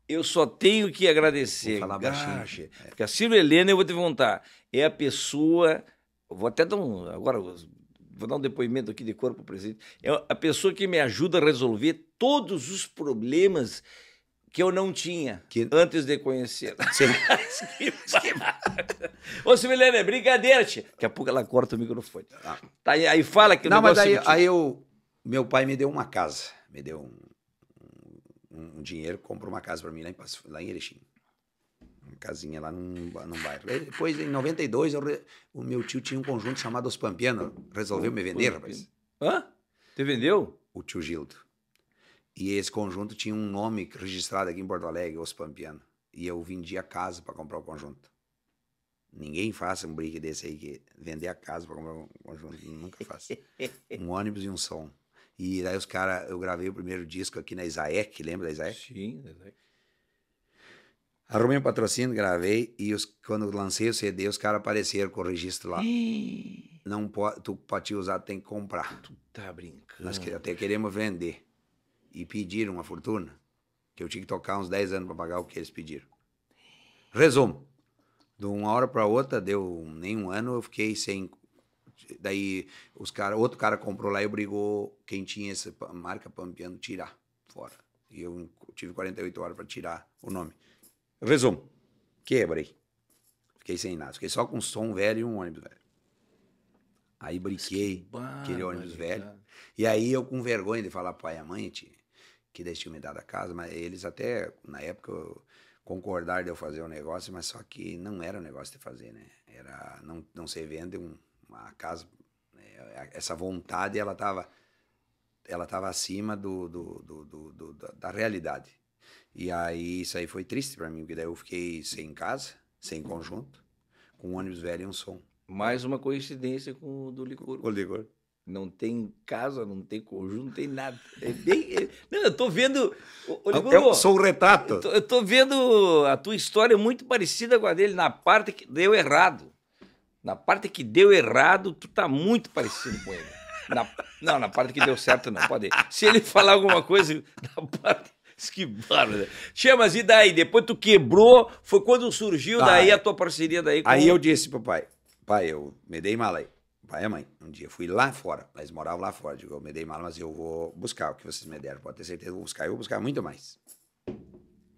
Eu só tenho que agradecer. Vou falar baixinho. Che. Porque a Silvia Helena, eu vou te contar, é a pessoa... Vou até dar um... Agora, vou dar um depoimento aqui de corpo presente, é a pessoa que me ajuda a resolver todos os problemas que eu não tinha que... antes de conhecer. Sim. que...
Ô, Similene, é brincadeira, tia. Daqui a pouco ela corta o microfone. Ah. Tá, aí fala que não, não mas é aí, aí eu... Meu pai me deu uma casa, me deu um, um, um dinheiro, comprou uma casa para mim lá em, lá em Erechim casinha lá num, num bairro. Aí depois, em 92, re... o meu tio tinha um conjunto chamado Os Pampiano Resolveu me vender, rapaz. Hã? Te vendeu? O tio Gildo. E esse conjunto tinha um nome registrado aqui em Porto Alegre, Os Pampiano E eu vendi a casa para comprar o conjunto. Ninguém faça um brique desse aí, que vender a casa para comprar um conjunto. Nunca faça. um ônibus e um som. E daí os caras, eu gravei o primeiro disco aqui na Isaek, lembra da Isaek? Sim, da Isaek. Arrumei um patrocínio, gravei, e os, quando lancei o CD, os caras apareceram com o registro lá. não pode, tu pode usar, tem que comprar. Tu tá brincando. Nós até queremos vender. E pediram uma fortuna, que eu tinha que tocar uns 10 anos para pagar o que eles pediram. Resumo. De uma hora para outra, deu nem um ano, eu fiquei sem daí os cara, outro cara comprou lá e brigou quem tinha essa marca Pampiano tirar fora. E eu tive 48 horas para tirar o nome. Resumo. Quebrei. Fiquei sem nada. Fiquei só com som velho e um ônibus velho. Aí brinquei aquele ônibus velho. E aí eu com vergonha de falar pai e a mãe, tia, que eles tinham me dado a casa, mas eles até, na época, concordaram de eu fazer o um negócio, mas só que não era o um negócio de fazer, né? Era, não, não se vende um, uma casa, né? essa vontade, ela tava, ela tava acima do, do, do, do da realidade. E aí isso aí foi triste para mim, porque daí eu fiquei sem casa, sem conjunto, com um ônibus velho e um som. Mais uma coincidência com o do licor. O licor. Não tem casa, não tem conjunto, não tem nada. É bem. É...
Não, eu tô vendo. O, o eu sou o retrato. Eu tô, eu tô, vendo a tua história muito parecida com a dele, na parte que deu errado. Na parte que deu errado, tu tá muito parecido com ele. Na, não, na parte que deu certo, não, pode ir. Se ele falar alguma coisa, na parte que bárbaro. Tia, e daí? Depois tu quebrou, foi quando surgiu tá. daí a tua parceria daí com... Aí eu
disse pro pai, pai, eu me dei mala aí. Pai e mãe, um dia fui lá fora, mas moravam lá fora. Digo, eu me dei mala, mas eu vou buscar o que vocês me deram. Pode ter certeza, eu vou buscar. Eu vou buscar muito mais.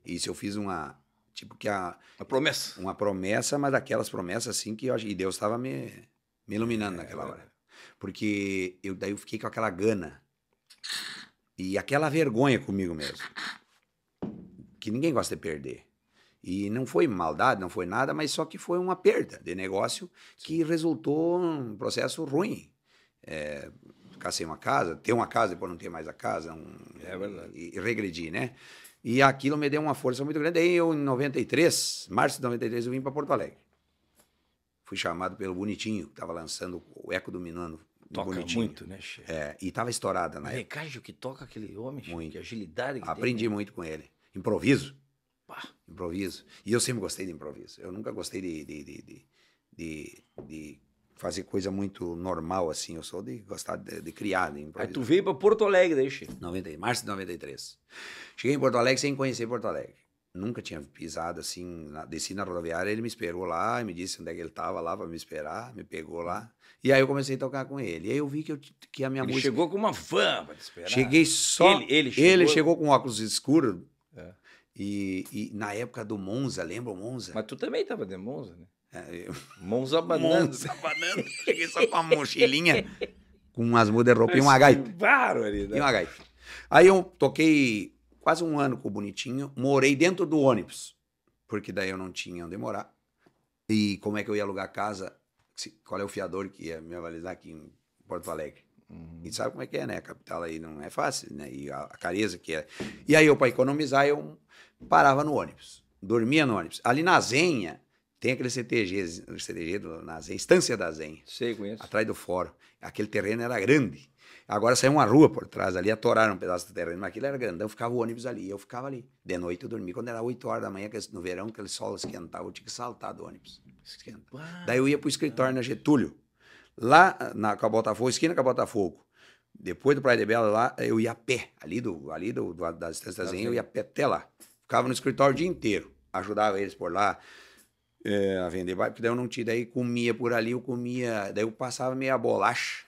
Isso eu fiz uma, tipo que a... Uma promessa. Uma promessa, mas daquelas promessas assim que eu... E Deus estava me, me iluminando é, naquela é hora. Porque eu, daí eu fiquei com aquela gana e aquela vergonha comigo mesmo. Que ninguém gosta de perder. E não foi maldade, não foi nada, mas só que foi uma perda de negócio que resultou num processo ruim. É, ficar sem uma casa, ter uma casa, depois não ter mais a casa. Um, é verdade. E, e regredir, né? E aquilo me deu uma força muito grande. Aí eu, em 93, março de 93, eu vim para Porto Alegre. Fui chamado pelo Bonitinho, que estava lançando o Eco do Minano toca bonitinho. muito, né, chefe? É, e tava estourada na o época. Recajo que toca aquele homem, chefe, muito. que agilidade que Aprendi tem, né? muito né? com ele. Improviso. Pá. Improviso. E eu sempre gostei de improviso. Eu nunca gostei de, de, de, de, de fazer coisa muito normal, assim. Eu sou de gostar de, de criar, de Aí tu veio para Porto Alegre, daí, chefe? 90, março de 93. Cheguei em Porto Alegre sem conhecer Porto Alegre. Nunca tinha pisado assim, na, desci na rodoviária, ele me esperou lá, me disse onde é que ele estava lá para me esperar, me pegou lá. E aí eu comecei a tocar com ele. E aí eu vi que, eu, que a minha ele música... Ele chegou
com uma fama de esperar. Cheguei só... Ele, ele, chegou... ele chegou
com óculos escuros. É. E, e, na época do Monza, lembra o Monza? Mas tu também estava de Monza, né? É, eu... Monza banana. Monza banana. Cheguei só com uma mochilinha, com umas mudas de roupa Mas e uma gaita. né E uma gaita. Aí eu toquei quase um ano com o Bonitinho, morei dentro do ônibus, porque daí eu não tinha onde morar. E como é que eu ia alugar casa? qual é o fiador que ia me avalizar aqui em Porto Alegre. Uhum. E sabe como é que é, né? A capital aí não é fácil, né? E a, a careza que é. E aí eu, para economizar, eu parava no ônibus, dormia no ônibus. Ali na Zenha, tem aquele CTG, CTG do, na Zenha, Estância da Zenha. Sei, conheço. Atrás do fórum. Aquele terreno era grande. Agora saiu uma rua por trás ali, atoraram um pedaço do terreno, mas aquilo era grandão, ficava o ônibus ali, eu ficava ali. De noite eu dormia, quando era 8 horas da manhã, no verão, aquele sol esquentava, eu tinha que saltar do ônibus. Esquenta. Daí eu ia pro escritório na Getúlio, lá na, com a Botafogo, esquina com a Botafogo. Depois do Praia de Bela, lá eu ia a pé, ali, do, ali do, do das estações, tá eu ia a pé até lá. Ficava no escritório o dia inteiro, ajudava eles por lá é, a vender porque daí eu não tinha, daí comia por ali, eu comia, daí eu passava meia bolacha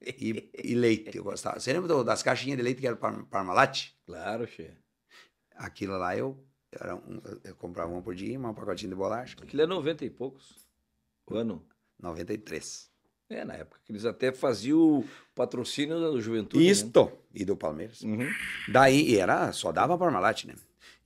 e, e leite, eu gostava. Você lembra do, das caixinhas de leite que era par, Parmalat? Claro, chefe. Aquilo lá eu era um, eu comprava uma por dia, um pacotinho de bolacha.
Aquilo é 90 e poucos.
O ano? 93. É, na época que eles até faziam o patrocínio da Juventude. Né? Isto! Né? E do Palmeiras. Uhum. Daí era, só dava Parmalat, né?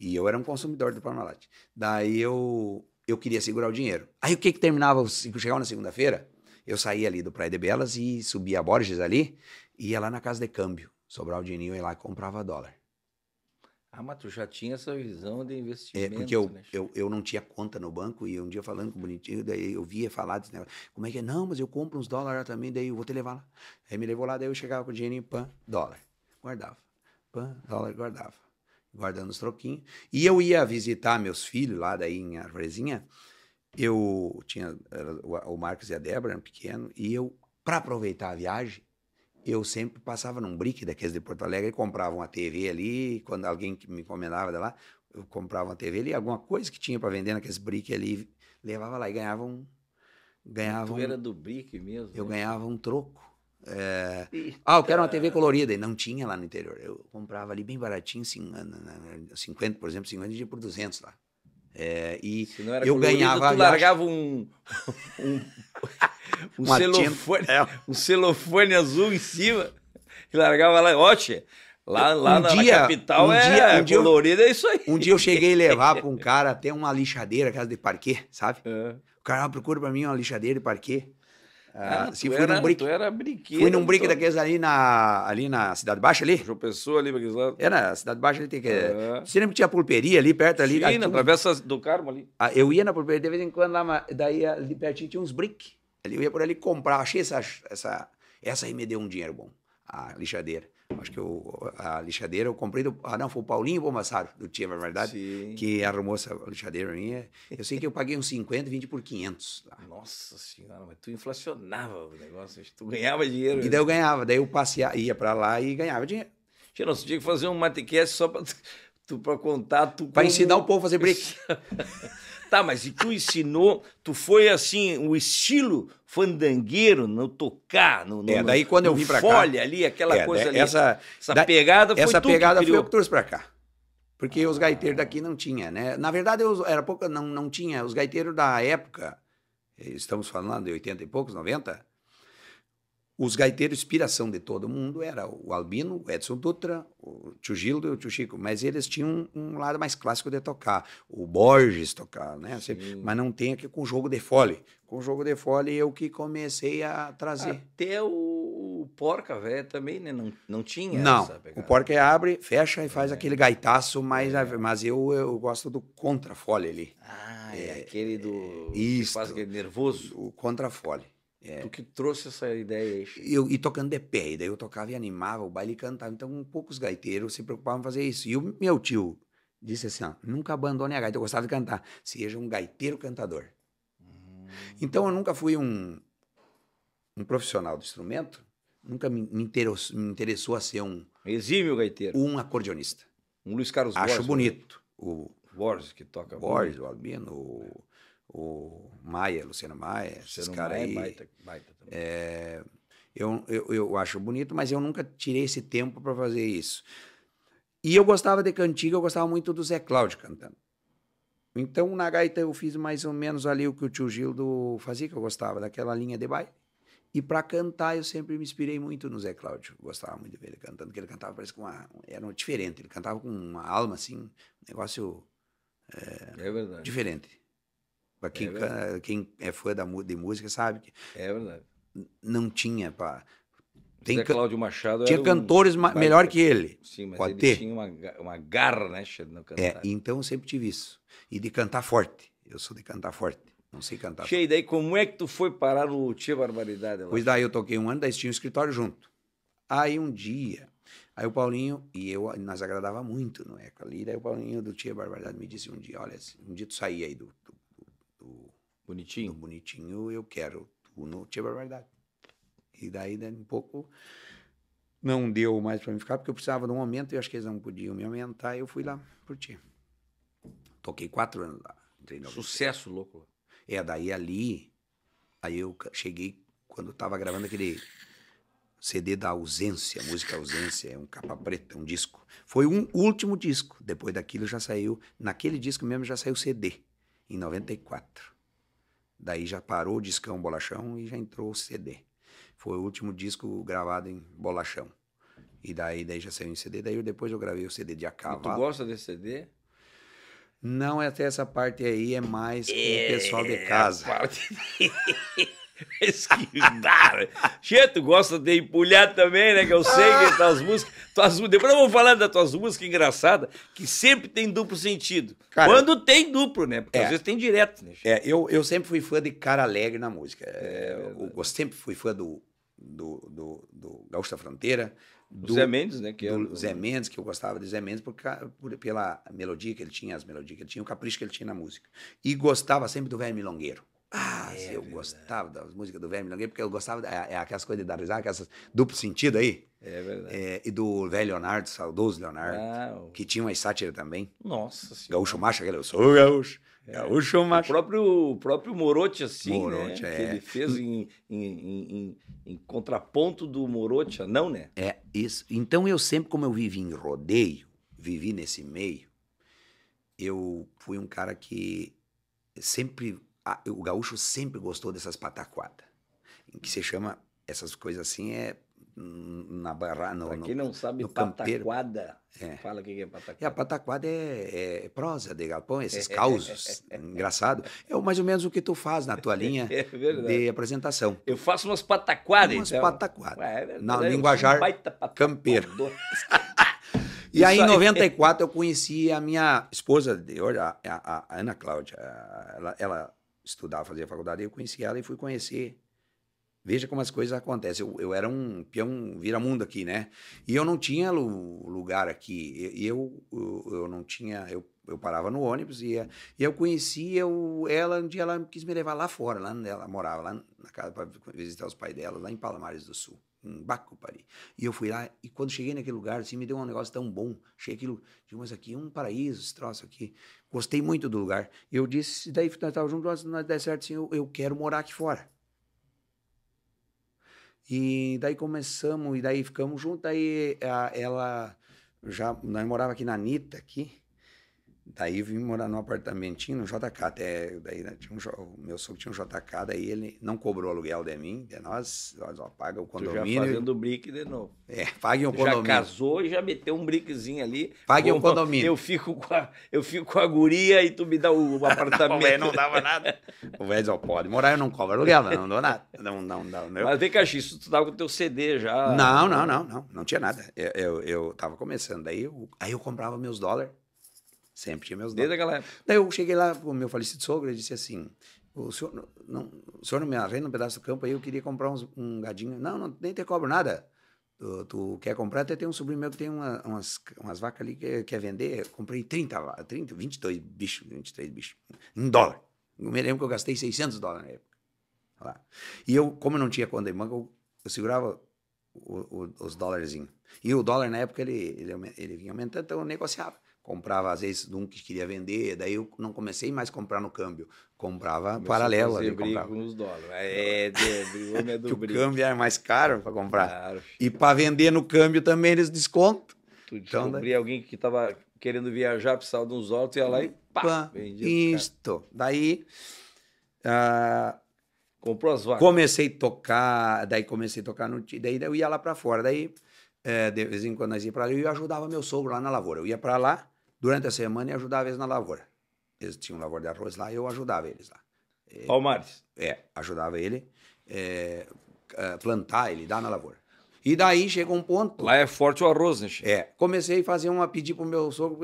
E eu era um consumidor do Parmalat. Daí eu, eu queria segurar o dinheiro. Aí o que que terminava? Chegava na segunda-feira, eu saía ali do Praia de Belas e subia a Borges ali, ia lá na casa de câmbio, sobrar o dinheiro e lá comprava dólar.
Ah, mas tu já tinha essa visão de é, investimento. É, porque eu, né?
eu, eu não tinha conta no banco e um dia falando com o bonitinho, daí eu via falar desse negócio. Como é que é? Não, mas eu compro uns dólares também, daí eu vou te levar lá. Aí me levou lá, daí eu chegava com o dinheiro em pã, dólar. Guardava. Pã, dólar, guardava. Guardando os troquinhos. E eu ia visitar meus filhos lá daí em Arvorezinha. Eu tinha o Marcos e a Débora, eram pequeno, e eu, para aproveitar a viagem, eu sempre passava num brick daqueles de Porto Alegre, e comprava uma TV ali, quando alguém me encomendava de lá, eu comprava uma TV ali, alguma coisa que tinha para vender naqueles brick ali, levava lá e ganhava um... Ganhava tu um, era
do brick mesmo? Eu né?
ganhava um troco. É, ah, eu quero uma TV colorida. E não tinha lá no interior. Eu comprava ali bem baratinho, 50, por exemplo, 50 dias por 200 lá. É, e eu ganhava. Tu largava
um. um, um, um celofone, um celofone azul em cima e largava lá, ó, lá, lá um na, dia, na capital um é, dia, um colorido, eu, é isso aí. Um dia eu cheguei a levar
para um cara até uma lixadeira, casa de parquet, sabe? É. O cara procura para mim uma lixadeira de parquet. Ah, ah tu era, num brick.
era Fui num brinquedo então. daqueles
ali na, ali na Cidade Baixa ali. João Pessoa ali, para Era, é, Cidade Baixa ali tem que... É. Você lembra que tinha pulperia ali perto ali? Sim, na travessa do Carmo ali. Ah, eu ia na pulperia de vez em quando lá, daí ali pertinho tinha uns brinquedos Eu ia por ali comprar, achei essa... Essa, essa aí me deu um dinheiro bom, a lixadeira acho que eu, a lixadeira eu comprei do. Ah, não, foi o Paulinho Bombassaro do time, na verdade, Sim. que arrumou essa lixadeira minha. Eu sei que eu paguei uns 50 20 por 500.
Nossa senhora, mas tu inflacionava o negócio, tu ganhava dinheiro. E daí eu
ganhava, daí eu passeava, ia para lá e ganhava dinheiro.
Tinha, nós tinha que fazer um matecast só para tu para contar tu para ensinar o povo a fazer break Tá, mas e tu ensinou, tu foi assim, o estilo fandangueiro no tocar, no, no É, daí quando eu vim para cá. Folha ali, aquela é, coisa né, ali. Essa, essa da, pegada foi Essa pegada foi eu que
trouxe para cá. Porque ah. os gaiteiros daqui não tinha, né? Na verdade, eu, era pouca, não, não tinha. Os gaiteiros da época, eh, estamos falando de 80 e poucos, 90, os gaiteiros, inspiração de todo mundo, era o Albino, o Edson Dutra, o Tio Gildo e o Tio Chico, mas eles tinham um, lado mais clássico de tocar, o Borges tocar, né? Assim, Sim. Mas não tem aqui com o jogo de fole. Com o jogo de fole eu que comecei a trazer. Até o Porca velho também, né? Não, não tinha Não, o Porca é, abre, fecha e faz é. aquele gaitaço, mas, é. mas eu, eu gosto do contra-fole ali. Ah, é, é aquele do... É, isso. Faz aquele nervoso. O contra-fole. É. Tu que trouxe essa ideia aí. Eu, e tocando de pé, e daí eu tocava e animava, o baile cantava. Então, um poucos gaiteiros se preocupavam em fazer isso. E o meu tio disse assim: ó, nunca abandone a gaita, eu gostava de cantar. Seja um gaiteiro cantador. Hum. Então, eu nunca fui um, um profissional do instrumento, nunca me, me, interessou, me interessou a ser um. Exímio gaiteiro. Um acordeonista. Um Luiz Carlos Acho Borges. Acho né? bonito. Né? O Borges, que toca. Borges, o Albino. O o Maia, Luciano Maia, esses caras é aí. Baita, baita é, eu, eu, eu acho bonito, mas eu nunca tirei esse tempo para fazer isso. E eu gostava de cantiga, eu gostava muito do Zé Cláudio cantando. Então, na gaita, eu fiz mais ou menos ali o que o tio Gildo fazia, que eu gostava, daquela linha de baile. E para cantar, eu sempre me inspirei muito no Zé Cláudio. Gostava muito de ver ele cantando, que ele cantava, parece que uma, era um diferente. Ele cantava com uma alma, assim, um negócio. É, é verdade. Diferente. Pra quem, é quem é fã da, de música sabe que. É verdade. Não tinha, pá.
Tem Zé Cláudio Machado tinha cantores um... melhor que ele. Sim, mas Pode ele ter. tinha uma, uma garra, né, no é, cantar. É,
então eu sempre tive isso. E de cantar forte. Eu sou de cantar forte. Não sei cantar. Cheio,
forte. daí como é que tu foi parar no Tia Barbaridade? Pois daí
eu toquei um ano, daí tinha um escritório junto. Aí um dia, aí o Paulinho, e eu, nós agradava muito no Eco é, ali, daí o Paulinho do Tia Barbaridade me disse um dia, olha, um dia tu saí aí do, do bonitinho, bonitinho, eu quero, tu não tinha barbaridade. E daí, né, um pouco, não deu mais para mim ficar, porque eu precisava de um aumento e acho que eles não podiam me aumentar. E eu fui lá por ti. Toquei quatro anos lá. Sucesso louco. É, daí ali, aí eu cheguei quando tava gravando aquele CD da Ausência, música Ausência, é um capa preta, um disco. Foi um último disco. Depois daquilo já saiu, naquele disco mesmo já saiu CD em 94. Daí já parou o discão bolachão e já entrou o CD. Foi o último disco gravado em bolachão. E daí, daí já saiu em CD. Daí depois eu gravei o CD de Acaba. Tu gosta
desse CD?
Não, é até essa parte aí é mais com o é, pessoal de casa. É, parte...
Pesquisar. Che, tu gosta de empulhar também, né? Que eu sei que ah. tuas músicas. Tuas, depois eu vou falar das tuas músicas engraçadas, que sempre tem duplo sentido. Cara, Quando tem duplo, né? Porque é, às vezes
tem direto, né? É, eu, eu sempre fui fã de cara alegre na música. É, é eu, eu, sempre fui fã do, do, do, do Gaúcho da Fronteira. Do, Zé Mendes, né? Que é o... Zé Mendes, que eu gostava de Zé Mendes por, por, pela melodia que ele tinha, as melodias que ele tinha, o capricho que ele tinha na música. E gostava sempre do velho milongueiro. Ah, é, eu gostava das músicas do Velho Milongueiro, porque eu gostava daquelas é, é coisas de dar risada, aquelas duplo sentido aí. É verdade. É, e do velho Leonardo, saudoso Leonardo, ah, que tinha uma sátira também. Nossa senhora. Gaúcho Macho, aquele, eu sou gaúcho. É. Gaúcho Macho. O próprio, próprio Morote, assim, Morote, né? É. Que ele fez
em, em, em, em contraponto do Morote, não, né?
É, isso. Então eu sempre, como eu vivi em rodeio, vivi nesse meio, eu fui um cara que sempre a, o gaúcho sempre gostou dessas pataquadas, que se chama essas coisas assim é na barra no, pra quem não sabe pataquada é. fala o que é pataquada é, a pataquada é, é, prosa de galpão esses causos engraçado é mais ou menos o que tu faz na tua é linha de apresentação eu
faço umas pataquadas umas então.
pataquadas é na é linguajar campeiro
E aí, em 94,
eu conheci a minha esposa de hoje, a, a, a Ana Cláudia. Ela, ela estudava, fazia faculdade, eu conheci ela e fui conhecer. Veja como as coisas acontecem. Eu, eu era um peão vira-mundo aqui, né? E eu não tinha lugar aqui. E eu, eu, eu, não tinha. Eu, eu parava no ônibus e, e eu conhecia o, ela. Um dia ela quis me levar lá fora, lá onde ela morava, lá na casa, para visitar os pais dela, lá em Palmares do Sul em Baco, Pari. E eu fui lá, e quando cheguei naquele lugar, assim, me deu um negócio tão bom. achei aquilo, digo, mas aqui é um paraíso, esse troço aqui. Gostei muito do lugar. E eu disse, daí nós estávamos juntos, nós der certo, assim, eu, eu quero morar aqui fora. E daí começamos, e daí ficamos juntos, aí eh, a, ela, já, nós morava aqui na Anitta, aqui, Daí vim morar num apartamentinho, no JK, até, daí né, tinha um, meu sogro tinha um JK, daí ele não cobrou aluguel de mim, de nós, nós ó, paga o condomínio. Tu já fazendo
brick de novo. É, pague um condomínio. Já casou e já meteu um brickzinho ali. Pague um condomínio. Eu fico, com a, eu fico com a guria e tu me dá o, o apartamento. não, não dava
nada. o velho ó, pode morar, eu não cobro aluguel, não, não dou nada. Não, não, não, não. Mas
vem cá, isso tu tava com
o teu CD já. Não, não, não, não, não, não tinha nada. Eu, eu, eu tava começando, daí eu, aí eu comprava meus dólares Sempre tinha meus Desde nomes. Desde aquela época. Daí eu cheguei lá o meu falecido sogro e disse assim: o senhor não, o senhor não me arrenda um pedaço do campo aí, eu queria comprar uns, um gadinho. Não, não, nem te cobro nada. Tu, tu, quer comprar? Até tem um sobrinho meu que tem uma, umas, umas vacas ali que quer vender. Eu comprei 30, 30, 22 bichos, 23 bichos, em dólar. Eu me lembro que eu gastei 600 dólares na época. Lá. E eu, como eu não tinha conta eu, eu segurava o, o, os dólares. E o dólar, na época, ele, ele, ele vinha aumentando, então eu negociava comprava às vezes de um que queria vender, daí eu não comecei mais a comprar no câmbio, comprava Começou paralelo. Fazer briga com os dólares. É, é, é de, é do que o câmbio era é mais caro para comprar. Claro, e para vender no câmbio também eles desconto. Tu então, daí... alguém que
estava querendo viajar, precisava de uns dólares, e ia lá e pá, pá
Isto. Daí... Uh... Comprou as vacas. Comecei a tocar, daí comecei a tocar no... Daí eu ia lá para fora, daí... É, de vez em quando nós ia para lá, eu ajudava meu sogro lá na lavoura. Eu ia para lá, durante a semana e ajudava eles na lavoura. Eles tinham um lavoura de arroz lá e eu ajudava eles lá. É, Palmares? É, ajudava ele é, é, plantar, ele dar na lavoura. E daí chegou um ponto. Lá é forte o arroz, né? É. Comecei a fazer uma, pedir pro meu sogro,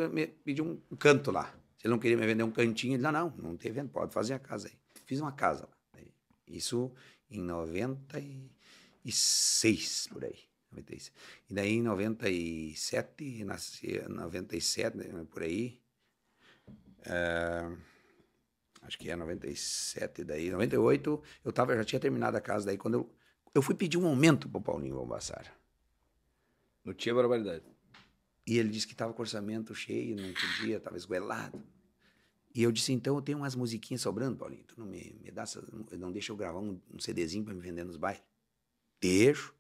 pedir um canto lá. Se ele não queria me vender um cantinho, ele disse: não, não tem vendo, pode fazer a casa aí. Fiz uma casa lá. Né? Isso em 96, por aí. E daí em 97, nasci, 97, né, por aí. Uh, acho que é 97 daí, 98, eu tava, eu já tinha terminado a casa daí quando eu eu fui pedir um aumento pro Paulinho Bombassar. Não tinha barbaridade. E ele disse que tava com orçamento cheio, não podia, tava esguelado. E eu disse, então eu tenho umas musiquinhas sobrando, Paulinho. Tu não me, me dá não deixa eu gravar um, um CDzinho para me vender nos bairros? Deixo.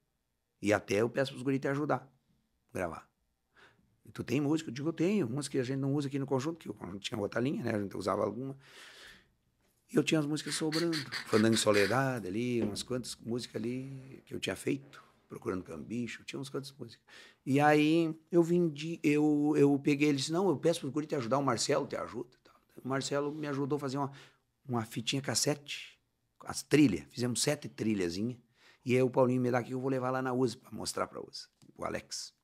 E até eu peço para os guris te ajudar a gravar. E tu tem música? Eu digo, eu tenho. Umas que a gente não usa aqui no conjunto, que o conjunto tinha outra linha, né? A gente usava alguma. E eu tinha as músicas sobrando. Fandango Soledade ali, umas quantas músicas ali que eu tinha feito. Procurando Cambicho, tinha umas quantas músicas. E aí eu vendi, eu, eu peguei, ele disse, não, eu peço para os guris te ajudar, o Marcelo te ajuda. O Marcelo me ajudou a fazer uma, uma fitinha cassete, as trilhas. Fizemos sete trilhazinhas e aí o Paulinho me dá aqui, eu vou levar lá na USP para mostrar para USP, o Alex.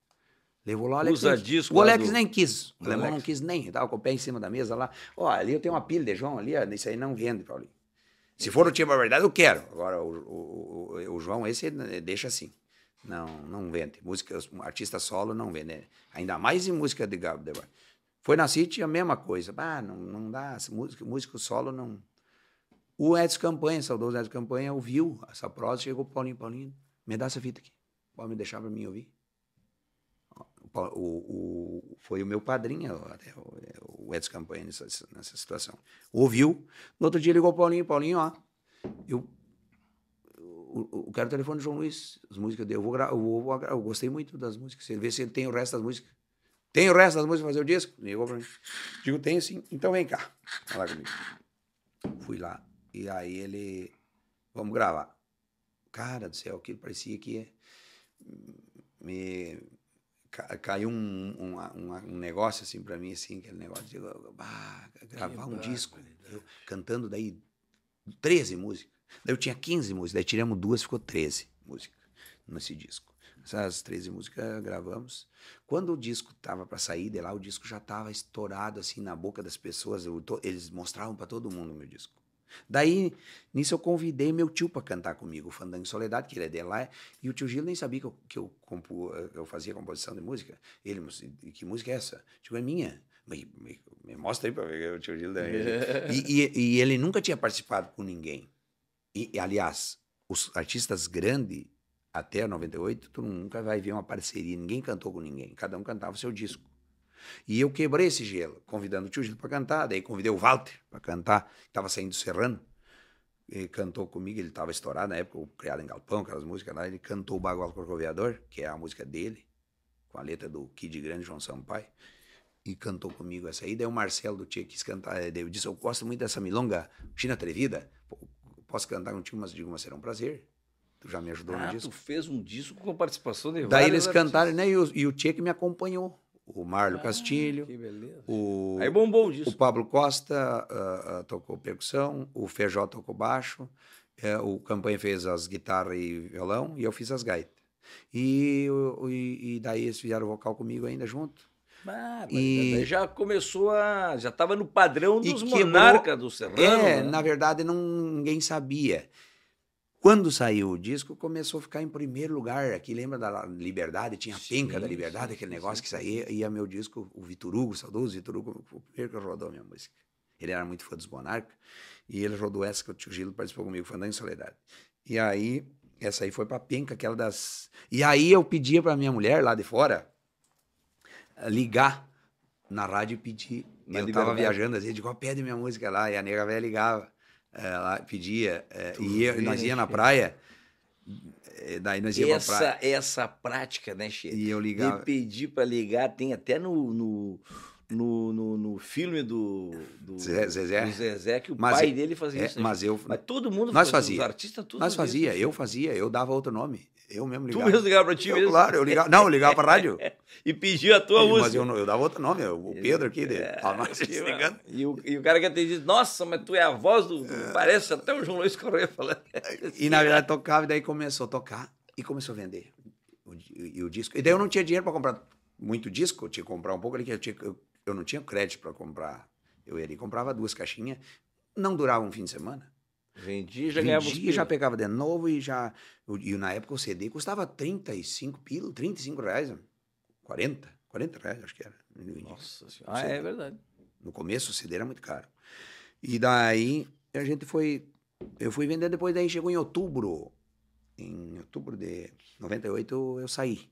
Levou lá, o Alex. Usa disco o Alex do... nem quis. O Alex. não quis nem. Estava com o pé em cima da mesa lá. Ó, ali eu tenho uma pilha de João ali, isso aí não vende, Paulinho. Se for o time tipo, da verdade, eu quero. Agora, o, o, o, João, esse eh, deixa assim. Não, não vende. Música, artista solo não vende. Né? Ainda mais em música de Gabo Foi na City a mesma coisa. Ah, não, não dá. música músico solo não. O Edson Campanha, saudoso Edson Campanha, ouviu essa prosa, chegou pro Paulinho, Paulinho, me dá essa fita aqui. Pode me deixar para mim ouvir? O, o, foi o meu padrinho, até o, Edson Campanha, nessa, nessa, situação. Ouviu. No outro dia ligou o Paulinho, Paulinho, ó. Eu, eu, eu quero o telefone do João Luiz, as músicas dele. Eu, vou, eu, vou, eu gostei muito das músicas. Você vê se ele tem o resto das músicas. Tem o resto das músicas para fazer o disco? Ligou para mim. Digo, tem sim. Então vem cá. Fala comigo. Fui lá. E aí ele, vamos gravar. Cara do céu, que parecia que me caiu um, um, um, um negócio assim para mim, assim, aquele negócio de ah, gravar um disco, né? eu, cantando daí 13 músicas. Daí eu tinha 15 músicas, daí tiramos duas, ficou 13 músicas nesse disco. Essas 13 músicas gravamos. Quando o disco tava para sair de lá, o disco já tava estourado assim na boca das pessoas. Eu, to, eles mostravam para todo mundo o meu disco. Daí, nisso eu convidei meu tio para cantar comigo, o Fandango Soledade, que ele é de lá, e o tio Gil nem sabia que eu, que eu, compu, eh, eu fazia composição de música. Ele, que música é essa? Tipo, é minha. Me, me, me mostra aí para ver o tio Gil. Daí. e, e, e, ele nunca tinha participado com ninguém. E, e aliás, os artistas grandes, até 98, tu nunca vai ver uma parceria, ninguém cantou com ninguém, cada um cantava o seu disco. E eu quebrei esse gelo, convidando o tio Gil para cantar, daí convidei o Walter para cantar, que estava saindo do Serrano, ele cantou comigo, ele estava estourado na época, criado em galpão, aquelas músicas lá, ele cantou o Bagual Corcoveador, que é a música dele, com a letra do Kid Grande João Sampaio, e cantou comigo essa aí, daí o Marcelo do Tia quis cantar, eh, daí eu disse, eu gosto muito dessa milonga China Atrevida, posso cantar contigo, mas digo, mas será um prazer, Tu já me ajudou ah, no disco.
tu fez um disco com a participação de Daí eles cantaram,
né? E o, e o Tchê que me acompanhou o Marlo ah, Castilho. Que beleza. O, Aí bombou o disco. O Pablo Costa uh, uh, tocou percussão, o Feijó tocou baixo, uh, o Campanha fez as guitarras e violão, e eu fiz as gaitas. E, e, e, daí eles fizeram vocal comigo ainda junto.
Ah, e já começou a. Já estava no padrão
dos monarcas do Serrano. É, né? na verdade, não, ninguém sabia. Quando saiu o disco, começou a ficar em primeiro lugar. Aqui lembra da Liberdade? Tinha a penca sim, da Liberdade, sim, aquele negócio sim. que saía. Ia meu disco, o Viturugo, saudoso Viturugo, o primeiro que rodou minha música. Ele era muito fã dos Monarcas. E ele rodou essa que o Tio Gilo participou comigo, Fandango em Soledade. E aí, essa aí foi pra penca, aquela das. E aí eu pedia pra minha mulher lá de fora eh, ligar na rádio e pedir. Na eu liberdade. tava viajando, às assim, vezes, igual pede minha música lá. E a nega velha ligava ela é, pedia, é, e eu, nós ia na praia, é, daí nós ia essa, pra praia.
Essa prática, né,
chefe E eu ligava. E
pedi para ligar, tem até no, no
no, no, no, filme do, do Zezé. Do Zezé, que o mas, pai é, dele fazia é, isso. Né? Mas, eu, mas todo mundo nós fazia. Os artistas, tudo Nós fazia, eu fazia, eu dava outro nome. Eu mesmo ligava. Tu mesmo ligava pra ti eu, mesmo? Claro, eu ligava. Não, eu ligava pra rádio. e pedia a tua música. Mas eu, eu, dava outro nome,
o Pedro aqui, dele, é, a nós E o, e o cara que atendia, nossa, mas tu é a voz do. É. Parece até o João Luiz Correia falando.
E na verdade tocava, e daí começou a tocar e começou a vender. e, o disco. E daí eu não tinha dinheiro pra comprar muito disco, eu tinha que comprar um pouco ali, que eu, tinha, eu não tinha crédito para comprar. Eu ia ali comprava duas caixinhas, não durava um fim de semana. Vendia, já ganhava Vendia, já pegava de novo e já... E na época o CD custava 35 pila, 35 reais, 40, né? 40 reais acho que era. Nossa senhora, ah, é verdade. No começo o CD era muito caro. E daí a gente foi... Eu fui vender depois, daí chegou em outubro. Em outubro de 98 eu saí.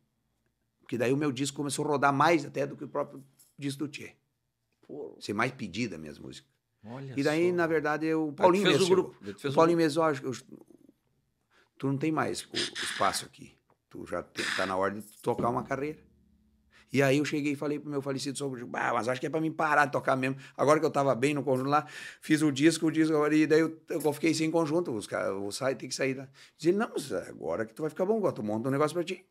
Porque daí o meu disco começou a rodar mais até do que o próprio disco do Tchê. Ser mais pedida minhas músicas. Olha e daí, só. na verdade, eu, o ah, Paulinho fez mesmo. O grupo. Fez o Paulinho mesmo, acho que tu não tem mais o, o espaço aqui. Tu já tem, tá na hora de tocar uma carreira. E aí eu cheguei e falei pro meu falecido sogro, bah, mas acho que é para mim parar de tocar mesmo. Agora que eu tava bem no conjunto lá, fiz o disco, o disco, e daí eu, eu fiquei sem conjunto, os caras, vou sair, tem que sair. Da... Né? Diz ele, não, mas agora que tu vai ficar bom, tu monta um negócio para ti.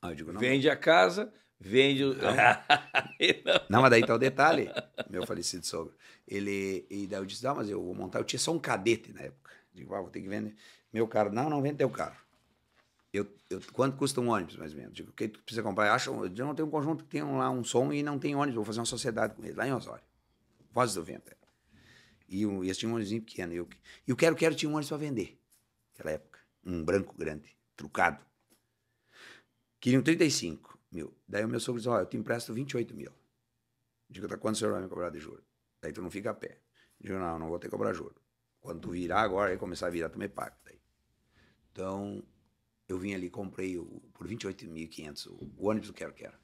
Aí eu digo, não. Vende a casa, Vende o.
não, mas daí tá o detalhe,
meu falecido sogro. Ele. E daí eu disse: não, mas eu vou montar. Eu tinha só um cadete na época. Digo, ah, vou ter que vender meu carro. Não, não vende teu carro. Eu, eu, quanto custa um ônibus, mais ou menos? Digo, o que tu precisa comprar? Acha, eu não tenho um conjunto que tem lá um som e não tem ônibus. Vou fazer uma sociedade com ele, lá em Osório. Vozes do Vento. É. E eu esse tinha um ônibusinho pequeno. E eu, eu quero, quero, tinha um ônibus para vender. Naquela época. Um branco grande, trucado. Queriam 35 mil. Daí o meu sogro diz, ó, oh, eu te empresto 28 mil. Digo, tá quanto o senhor vai me cobrar de juro? Daí tu não fica a pé. Digo, não, não vou ter que cobrar juro. Quando tu virar agora e começar a virar, tu me paga. Daí. Então, eu vim ali, comprei o, por 28.500 o, o ônibus do Quero Quero.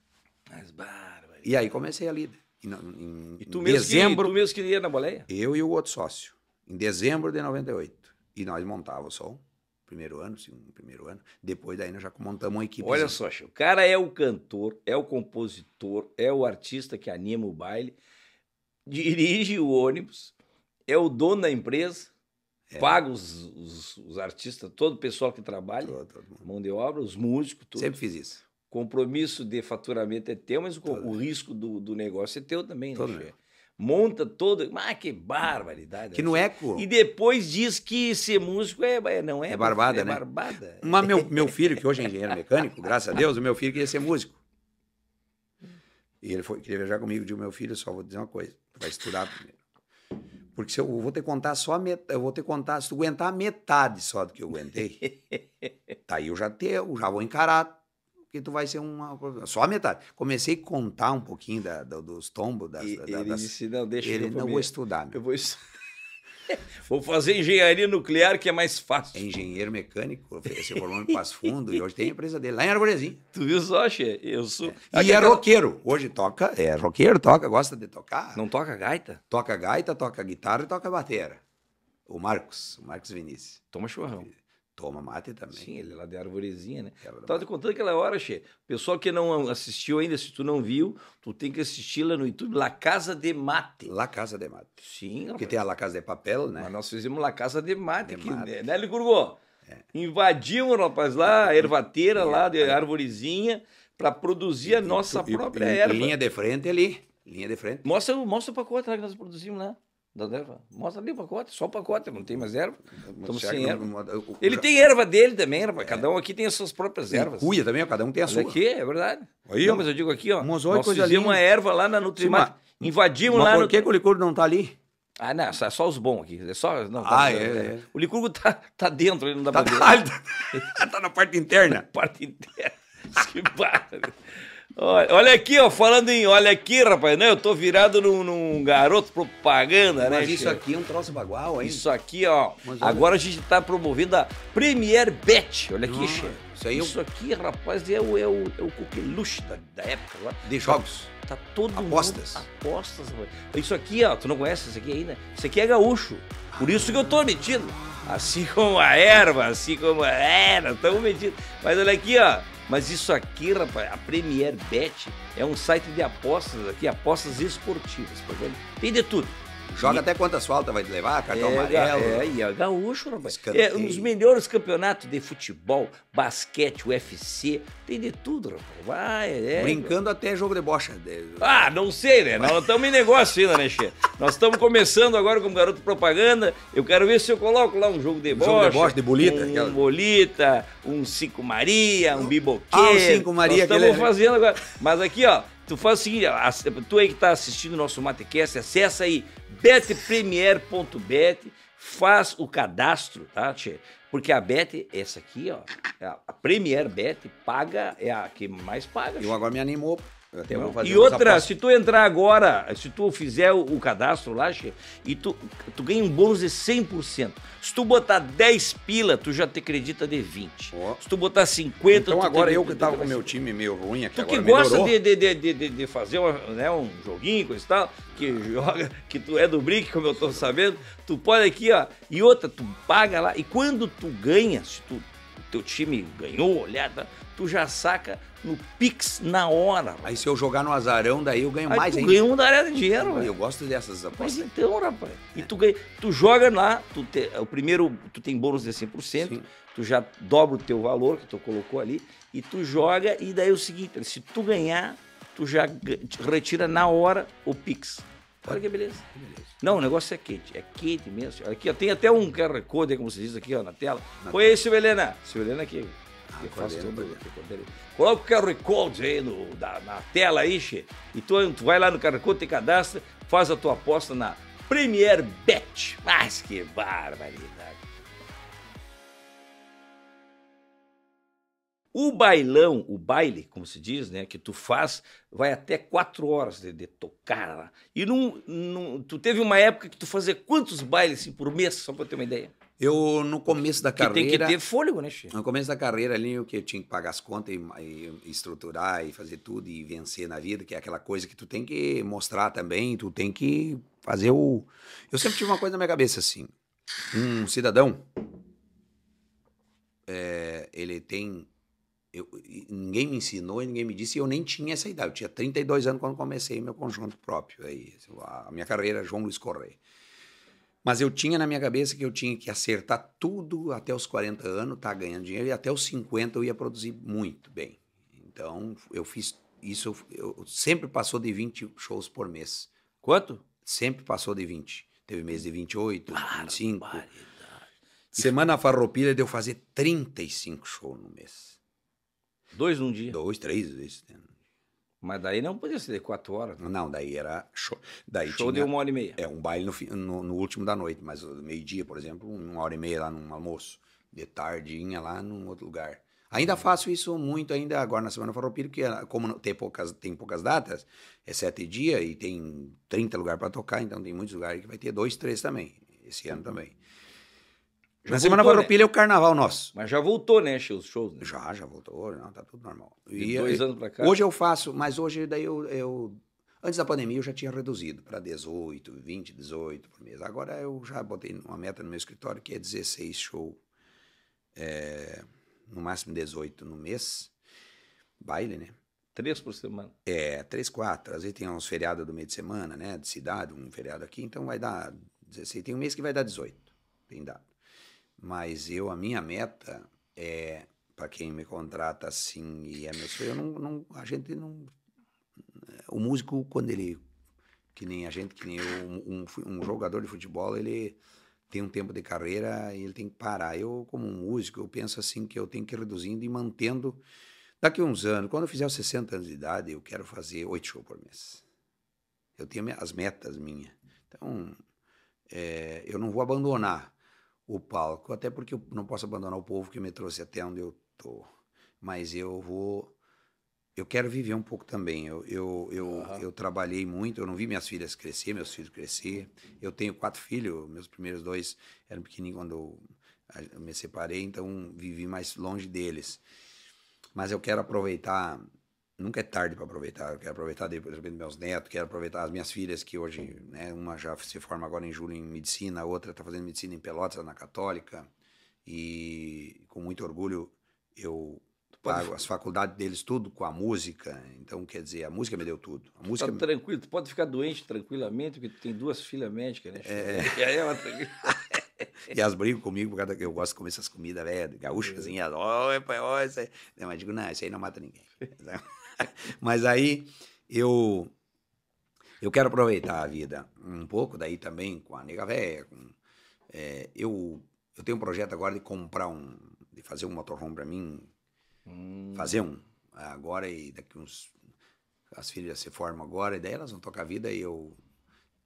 Mas bárbaro. E aí comecei ali. Né? Em, em, e tu em mesmo dezembro. Que, tu mesmo queria na boleia? Eu e o outro sócio. Em dezembro de 98. E nós montávamos o som primeiro ano, segundo primeiro ano. Depois daí nós já montamos uma equipe. Olha só, o cara é o
cantor,
é o compositor, é
o artista que anima o baile, dirige o ônibus, é o dono da empresa, é. paga os, os, os, artistas, todo o pessoal que trabalha, todo, todo mão de obra, os músicos, tudo. Sempre fiz isso. Compromisso de faturamento é teu, mas o, o risco do, do negócio é teu também, né, todo né? monta todo. Ah, que barbaridade. Que né? é, eco. E depois diz que ser músico é, é não é. É barbada, é né? barbada. Mas meu,
meu filho, que hoje é engenheiro mecânico, graças a Deus, o meu filho queria ser músico. E ele foi, queria viajar comigo, disse, meu filho, só vou dizer uma coisa, vai estudar primeiro. Porque se eu, eu vou ter que contar só a metade, eu vou ter que contar, se tu aguentar a metade só do que eu aguentei, tá aí eu já, te, eu já vou encarar que tu vai ser uma. Só a metade. Comecei a contar um pouquinho da, da, dos tombos. Das, e, da, ele das... disse: não, deixa ele, eu não vou estudar. Meu. Eu vou estudar. Vou fazer engenharia nuclear, que é mais fácil. É engenheiro mecânico, esse formou em Passo Fundo e hoje tem empresa dele lá em Arvorezinho. Tu viu só, Che? Eu sou. É. Ah, e é roqueiro. Hoje toca, é roqueiro, toca, gosta de tocar. Não toca gaita? Toca gaita, toca guitarra e toca batera. O Marcos, o Marcos Vinícius. Toma churrão. É. Toma mate também. Sim, ele é lá de arvorezinha, né? Tava mate.
te contando aquela hora, Che. Pessoal que não assistiu ainda, se tu não viu, tu tem que assistir lá no YouTube, La Casa de Mate. La Casa de Mate. Sim. Porque tem a La Casa de Papel, né? Mas nós fizemos La Casa de Mate. De que, mate. Né, né Ligurgo? É. Invadimos, rapaz, lá, a ervateira, é. lá de é, é. arvorezinha, para produzir e, a nossa e, própria e, erva. Linha de frente ali. Linha de frente. Mostra, mostra o pacote lá que nós produzimos lá. Né? das ervas. Mostra ali o pacote, só o pacote, não tem mais erva. Estamos sem erva. Não,
eu, eu, Ele já... tem
erva dele também, erva. É. Cada um aqui tem as suas próprias ervas. Cuia também, cada um tem a sua. aqui, é verdade. Aí, não, mas eu digo aqui, ó. nós fizemos ali. uma erva lá na Nutrimat. Invadimos mas lá por no... que, o
licor não está ali?
Ah, não, é só os bons aqui. É só, não, tá, ah, é, é, é. O licurgo tá, tá dentro, ele não dá tá, pra ver. Tá, tá, na parte interna. Na parte interna. que barra. Olha, olha, aqui, ó, falando em. Olha aqui, rapaz, né? Eu tô virado num, num garoto propaganda, Mas né? Mas isso aqui
é um troço bagual,
hein? Isso aqui, ó. agora a gente tá promovendo a Premier Bet. Olha aqui, ah, chefe. Isso, aí é isso eu... aqui, rapaz, é o, é o, é o coqueluche da, da época lá. De jogos. Tá, tá todo apostas. mundo... Apostas. Apostas. Isso aqui, ó, tu não conhece isso aqui ainda? Isso aqui é gaúcho. Por isso que eu tô metido. Assim como a erva, assim como a era, tamo metido. Mas olha aqui, ó. Mas isso aqui, rapaz, a Premier Bet é um site de apostas aqui, apostas esportivas. Tá Tem de tudo. Joga e... até quantas faltas vai levar, cartão é, amarelo. É, e é gaúcho, rapaz. É, os melhores campeonatos de futebol, basquete, UFC, tem de tudo, rapaz. Vai, é, Brincando
até jogo de bocha.
Ah, não sei, né? Nós estamos em negócio ainda, né, Xê? Nós estamos começando agora o garoto propaganda. Eu quero ver se eu coloco lá um jogo de bocha. Um jogo de bocha, de bolita. Um aquela... bolita, um cinco maria, um ah, biboqueiro. Ah, um cinco maria. Nós estamos é. fazendo agora. Mas aqui, ó Tu faz o seguinte, tu aí que tá assistindo o nosso Matecast, acessa aí betpremier.bet, faz o cadastro, tá, tchê? Porque a Bet, essa aqui, ó, é a Premier Bet paga, é a que mais paga. Eu agora me animou, e outra, se tu entrar agora, se tu fizer o, cadastro lá, e tu, tu ganha um bônus de 100%. Se tu botar 10 pila, tu já te acredita de 20. Oh. Se tu botar
50... Então tu agora eu que tava com meu time meio ruim aqui tu agora, que gosta de,
de, de, de, fazer uma, né, um joguinho, coisa e tal, que joga, que tu é do brinque, como eu tô sabendo, tu pode aqui, ó, e outra, tu paga lá, e quando tu ganha, se tu, teu time ganhou, olhada, tu já saca no Pix na hora. Aí se eu jogar no azarão, daí eu ganho Aí mais tu ganha um da área de dinheiro, Eu gosto dessas apostas. Mas então, rapaz. É. E tu ganha, tu joga lá, tu te, o primeiro, tu tem bônus de 100%, Sim. tu já dobra o teu valor que tu colocou ali, e tu joga, e daí é o seguinte, se tu ganhar, tu já retira na hora o Pix. Olha que beleza. que beleza. Não, o negócio é quente. É quente mesmo. Aqui, ó, tem até um QR Code, como vocês dizem aqui ó, na tela. Na Põe tela. aí, Silvelena. Silvelena aqui. Coloca o QR Code aí no, da, na tela aí, che. E tu, tu vai lá no QR Code, te cadastra, faz a tua aposta na Premier Bet. Mas que barbaridade. O bailão, o baile, como se diz, né, que tu faz, vai até quatro horas de, de tocar. lá E num, num, tu teve uma época que tu fazia quantos bailes assim, por mês, só para ter uma ideia?
Eu, no começo da carreira. Que tem que ter fôlego, né, Chico? No começo da carreira ali, o que eu tinha que pagar as contas e, e, estruturar e fazer tudo e vencer na vida, que é aquela coisa que tu tem que mostrar também, tu tem que fazer o. Eu sempre tive uma coisa na minha cabeça assim. Um cidadão, é, ele tem. Eu, ninguém me ensinou e ninguém me disse, e eu nem tinha essa idade. Eu tinha 32 anos quando comecei meu conjunto próprio, aí, a minha carreira, João Luiz Correia. Mas eu tinha na minha cabeça que eu tinha que acertar tudo até os 40 anos, tá ganhando dinheiro, e até os 50 eu ia produzir muito bem. Então, eu fiz isso, eu, sempre passou de 20 shows por mês. Quanto? Sempre passou de 20. Teve mês de 28, Para, 25. Baridade. Semana Farroupilha deu fazer 35 shows no mês. Dois num dia? Dois, três vezes. Né? Mas daí não podia ser quatro horas. Né? Não, daí era show. Daí show tinha, de uma hora e meia. É, um baile no, no, no último da noite, mas meio-dia, por exemplo, uma hora e meia lá num almoço. De tardinha lá num outro lugar. Ainda uhum. faço isso muito ainda agora na Semana Farroupilha, porque ah, como tem poucas, tem poucas datas, é sete dias e tem 30 lugares para tocar, então tem muitos lugares que vai ter dois, três também, esse ano uhum. também. Já Na Semana né? Farroupilha né? é o carnaval nosso. Mas já voltou, né, os shows? Né? Já, já voltou, não, tá tudo normal. E De dois anos pra cá? Hoje eu faço, mas hoje daí eu, eu Antes da pandemia eu já tinha reduzido para 18, 20, 18 por mês. Agora eu já botei uma meta no meu escritório que é 16 show, é, no máximo 18 no mês. Baile, né? Três por semana. É, três, quatro. Às vezes tem uns feriados do meio de semana, né? De cidade, um feriado aqui, então vai dar 16. Tem um mês que vai dar 18. Tem dado. Mas eu, a minha meta é, para quem me contrata assim e é meu sonho, não, não, a gente não. O músico, quando ele. Que nem a gente, que nem eu, um, um jogador de futebol, ele tem um tempo de carreira e ele tem que parar. Eu, como músico, eu penso assim que eu tenho que ir reduzindo e mantendo. Daqui a uns anos, quando eu fizer os 60 anos de idade, eu quero fazer oito shows por mês. Eu tenho as metas minhas. Então, é, eu não vou abandonar o palco, até porque eu não posso abandonar o povo que me trouxe até onde eu tô. Mas eu vou eu quero viver um pouco também. Eu, eu, eu, uhum. eu, trabalhei muito, eu não vi minhas filhas crescer, meus filhos crescer. Eu tenho quatro filhos, meus primeiros dois eram pequenininhos quando eu me separei, então vivi mais longe deles. Mas eu quero aproveitar nunca é tarde para aproveitar. Eu quero aproveitar depois meus netos, quero aproveitar as minhas filhas que hoje, né, uma já se forma agora em julho em medicina, a outra está fazendo medicina em Pelotas na Católica. E com muito orgulho eu pago as faculdades deles tudo com a música. Então, quer dizer, a música me deu tudo. A música tá
tranquilo, tu pode ficar doente tranquilamente, porque tu tem duas filhas médicas, né? É... E aí ela é
E elas brigam comigo por causa que eu gosto de comer essas comidas velhas, gaúchas, é. assim, elas, ó, oh, é, oh, isso aí. mas digo, não, isso aí não mata ninguém. Mas aí eu eu quero aproveitar a vida um pouco, daí também com a nega véia. Com, é, eu, eu tenho um projeto agora de comprar um, de fazer um motorhome para mim. Hum. Fazer um agora e daqui uns. As filhas se formam agora e daí elas vão tocar a vida e eu.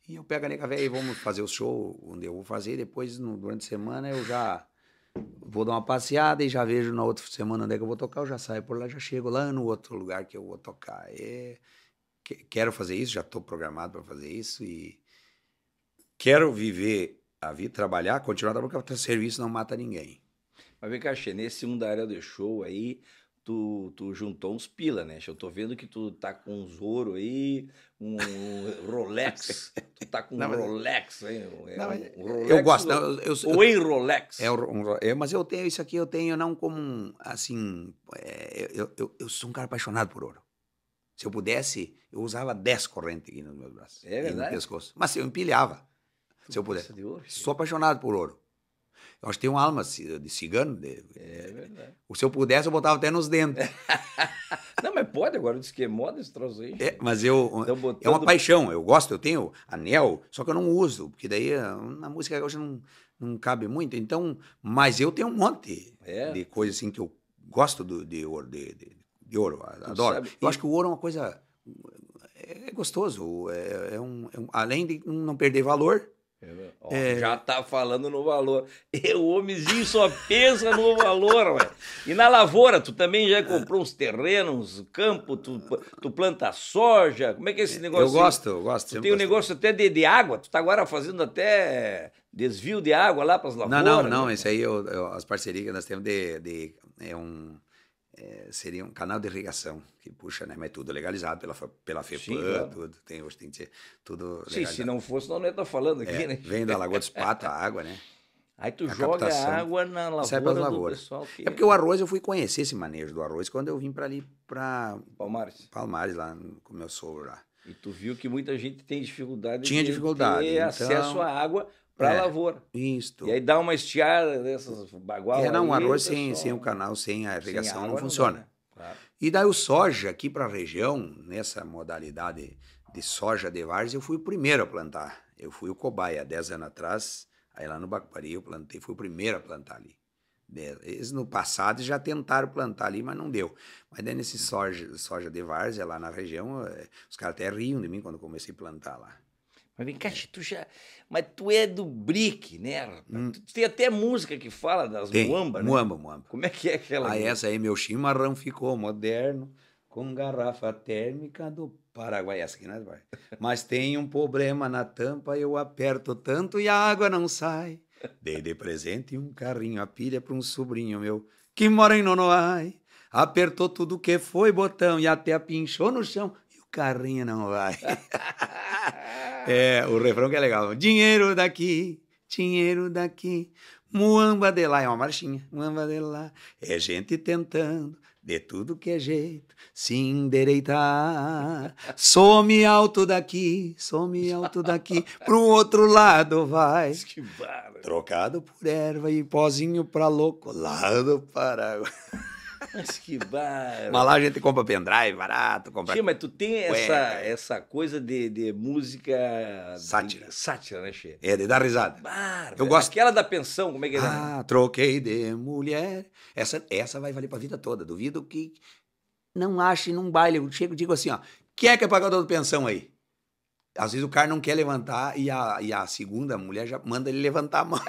E eu pego a nega véia e vamos fazer o show onde eu vou fazer. E depois, no, durante a semana, eu já vou dar uma passeada e já vejo na outra semana onde é que eu vou tocar, eu já saio por lá, já chego lá no outro lugar que eu vou tocar. É, quero fazer isso, já estou programado para fazer isso e quero viver a vida, trabalhar, continuar trabalhando, porque o serviço não mata ninguém. Mas vem cá, Xê, nesse um da área do show aí,
tu, tu juntou uns pila, né? Eu tô vendo que tu tá com uns ouro aí, um Rolex. tu tá com é não, um Rolex, hein? É um, Rolex eu gosto. Ou, eu, eu, ou em Rolex.
É, um, é, mas eu tenho isso aqui, eu tenho não como, assim... É, eu, eu, eu sou um cara apaixonado por ouro. Se eu pudesse, eu usava 10 correntes aqui nos meus braços. É verdade. E no pescoço. Mas eu empilhava, tu se eu pudesse. Ouro, Sou apaixonado por ouro. Acho que tem um alma de cigano. De, é eh, verdade. Se eu pudesse, eu botava até nos dentes. Não, mas pode agora, disse que é moda esse troço aí. É, mas eu. Botando... É uma paixão, eu gosto, eu tenho anel, só que eu não uso, porque daí eh, na música hoje não, não cabe muito. Então, mas eu tenho um monte é. de coisa assim que eu gosto do, de ouro, de, de, de ouro, adoro. Sabe? Eu acho que o ouro é uma coisa. É gostoso, é, é um, é um, além de não perder valor, ó, é... Já
tá falando no valor. o homenzinho só pensa no valor, ué. E na lavoura, tu também já comprou uns terrenos, campos, campo, tu, tu planta soja. Como é que é esse negócio? Eu gosto, eu gosto. Tu tem um negócio até de, de água, tu tá agora fazendo até desvio de água lá para as lavouras. Não, não, né? não. Né?
Isso aí, eu, eu, as parcerias que nós temos de, de é um é, seria um canal de irrigação que puxa, né? Mas é tudo legalizado pela, pela FEPAM, Sim, claro. tudo tem, hoje tem que ser tudo legalizado. Sim, se não fosse, nós não ia estar tá falando aqui, é, né? Vem da Lagoa dos Patos a água, né? Aí tu a joga captação, a água na lavoura do lavoura. pessoal que... É porque o arroz, eu fui conhecer esse manejo do arroz quando eu vim para ali, para... Palmares. Palmares, lá com meu sogro lá. E tu viu que muita gente tem dificuldade Tinha de dificuldade. ter então... acesso à água para é, lavoura. Isto. E aí
dá uma estiada dessas bagual. É, não, o arroz sem, sem o
canal, sem a irrigação, sem não funciona. Não né? claro. E daí o soja aqui para a região, nessa modalidade de soja de várzea, eu fui o primeiro a plantar. Eu fui o cobaia 10 anos atrás, aí lá no Bacupari eu plantei, fui o primeiro a plantar ali. Eles no passado já tentaram plantar ali, mas não deu. Mas daí nesse soja, soja de várzea lá na região, eh, os caras até riam de mim quando eu comecei a plantar lá. Mas vem cá, tu já. Mas tu é do brick, né? Hum. Tu
tem até música que fala das tem. muamba, né? Muamba, muamba. Como é que é aquela? Ah, essa
aí, meu chimarrão ficou moderno, com garrafa térmica do Paraguai. Essa aqui, né? Mas tem um problema na tampa, eu aperto tanto e a água não sai. Dei de presente um carrinho a pilha para um sobrinho meu que mora em Nonoai. Apertou tudo que foi botão e até pinchou no chão carrinho não vai. é, o refrão que é legal. Dinheiro daqui, dinheiro daqui, muamba de lá. É uma marchinha. Muamba de lá. É gente tentando, de tudo que é jeito, se endereitar. Some alto daqui, some alto daqui, pro outro lado vai. Trocado por erva e pozinho pra louco, lado Paraguai. Mas
que barato. Mas lá a gente
compra pendrive barato, compra. Sim, mas tu
tem essa, é. essa coisa
de, de música. Sátira. De, sátira, né, Che? É, de dar risada. Bar, Eu gosto. Aquela da pensão, como é que é? Ah, troquei de mulher. Essa, essa vai valer pra vida toda. Duvido que não ache num baile. Eu chego digo assim, ó. Quem é que é pagador de pensão aí? Às vezes o cara não quer levantar e a, e a segunda mulher já manda ele levantar a mão.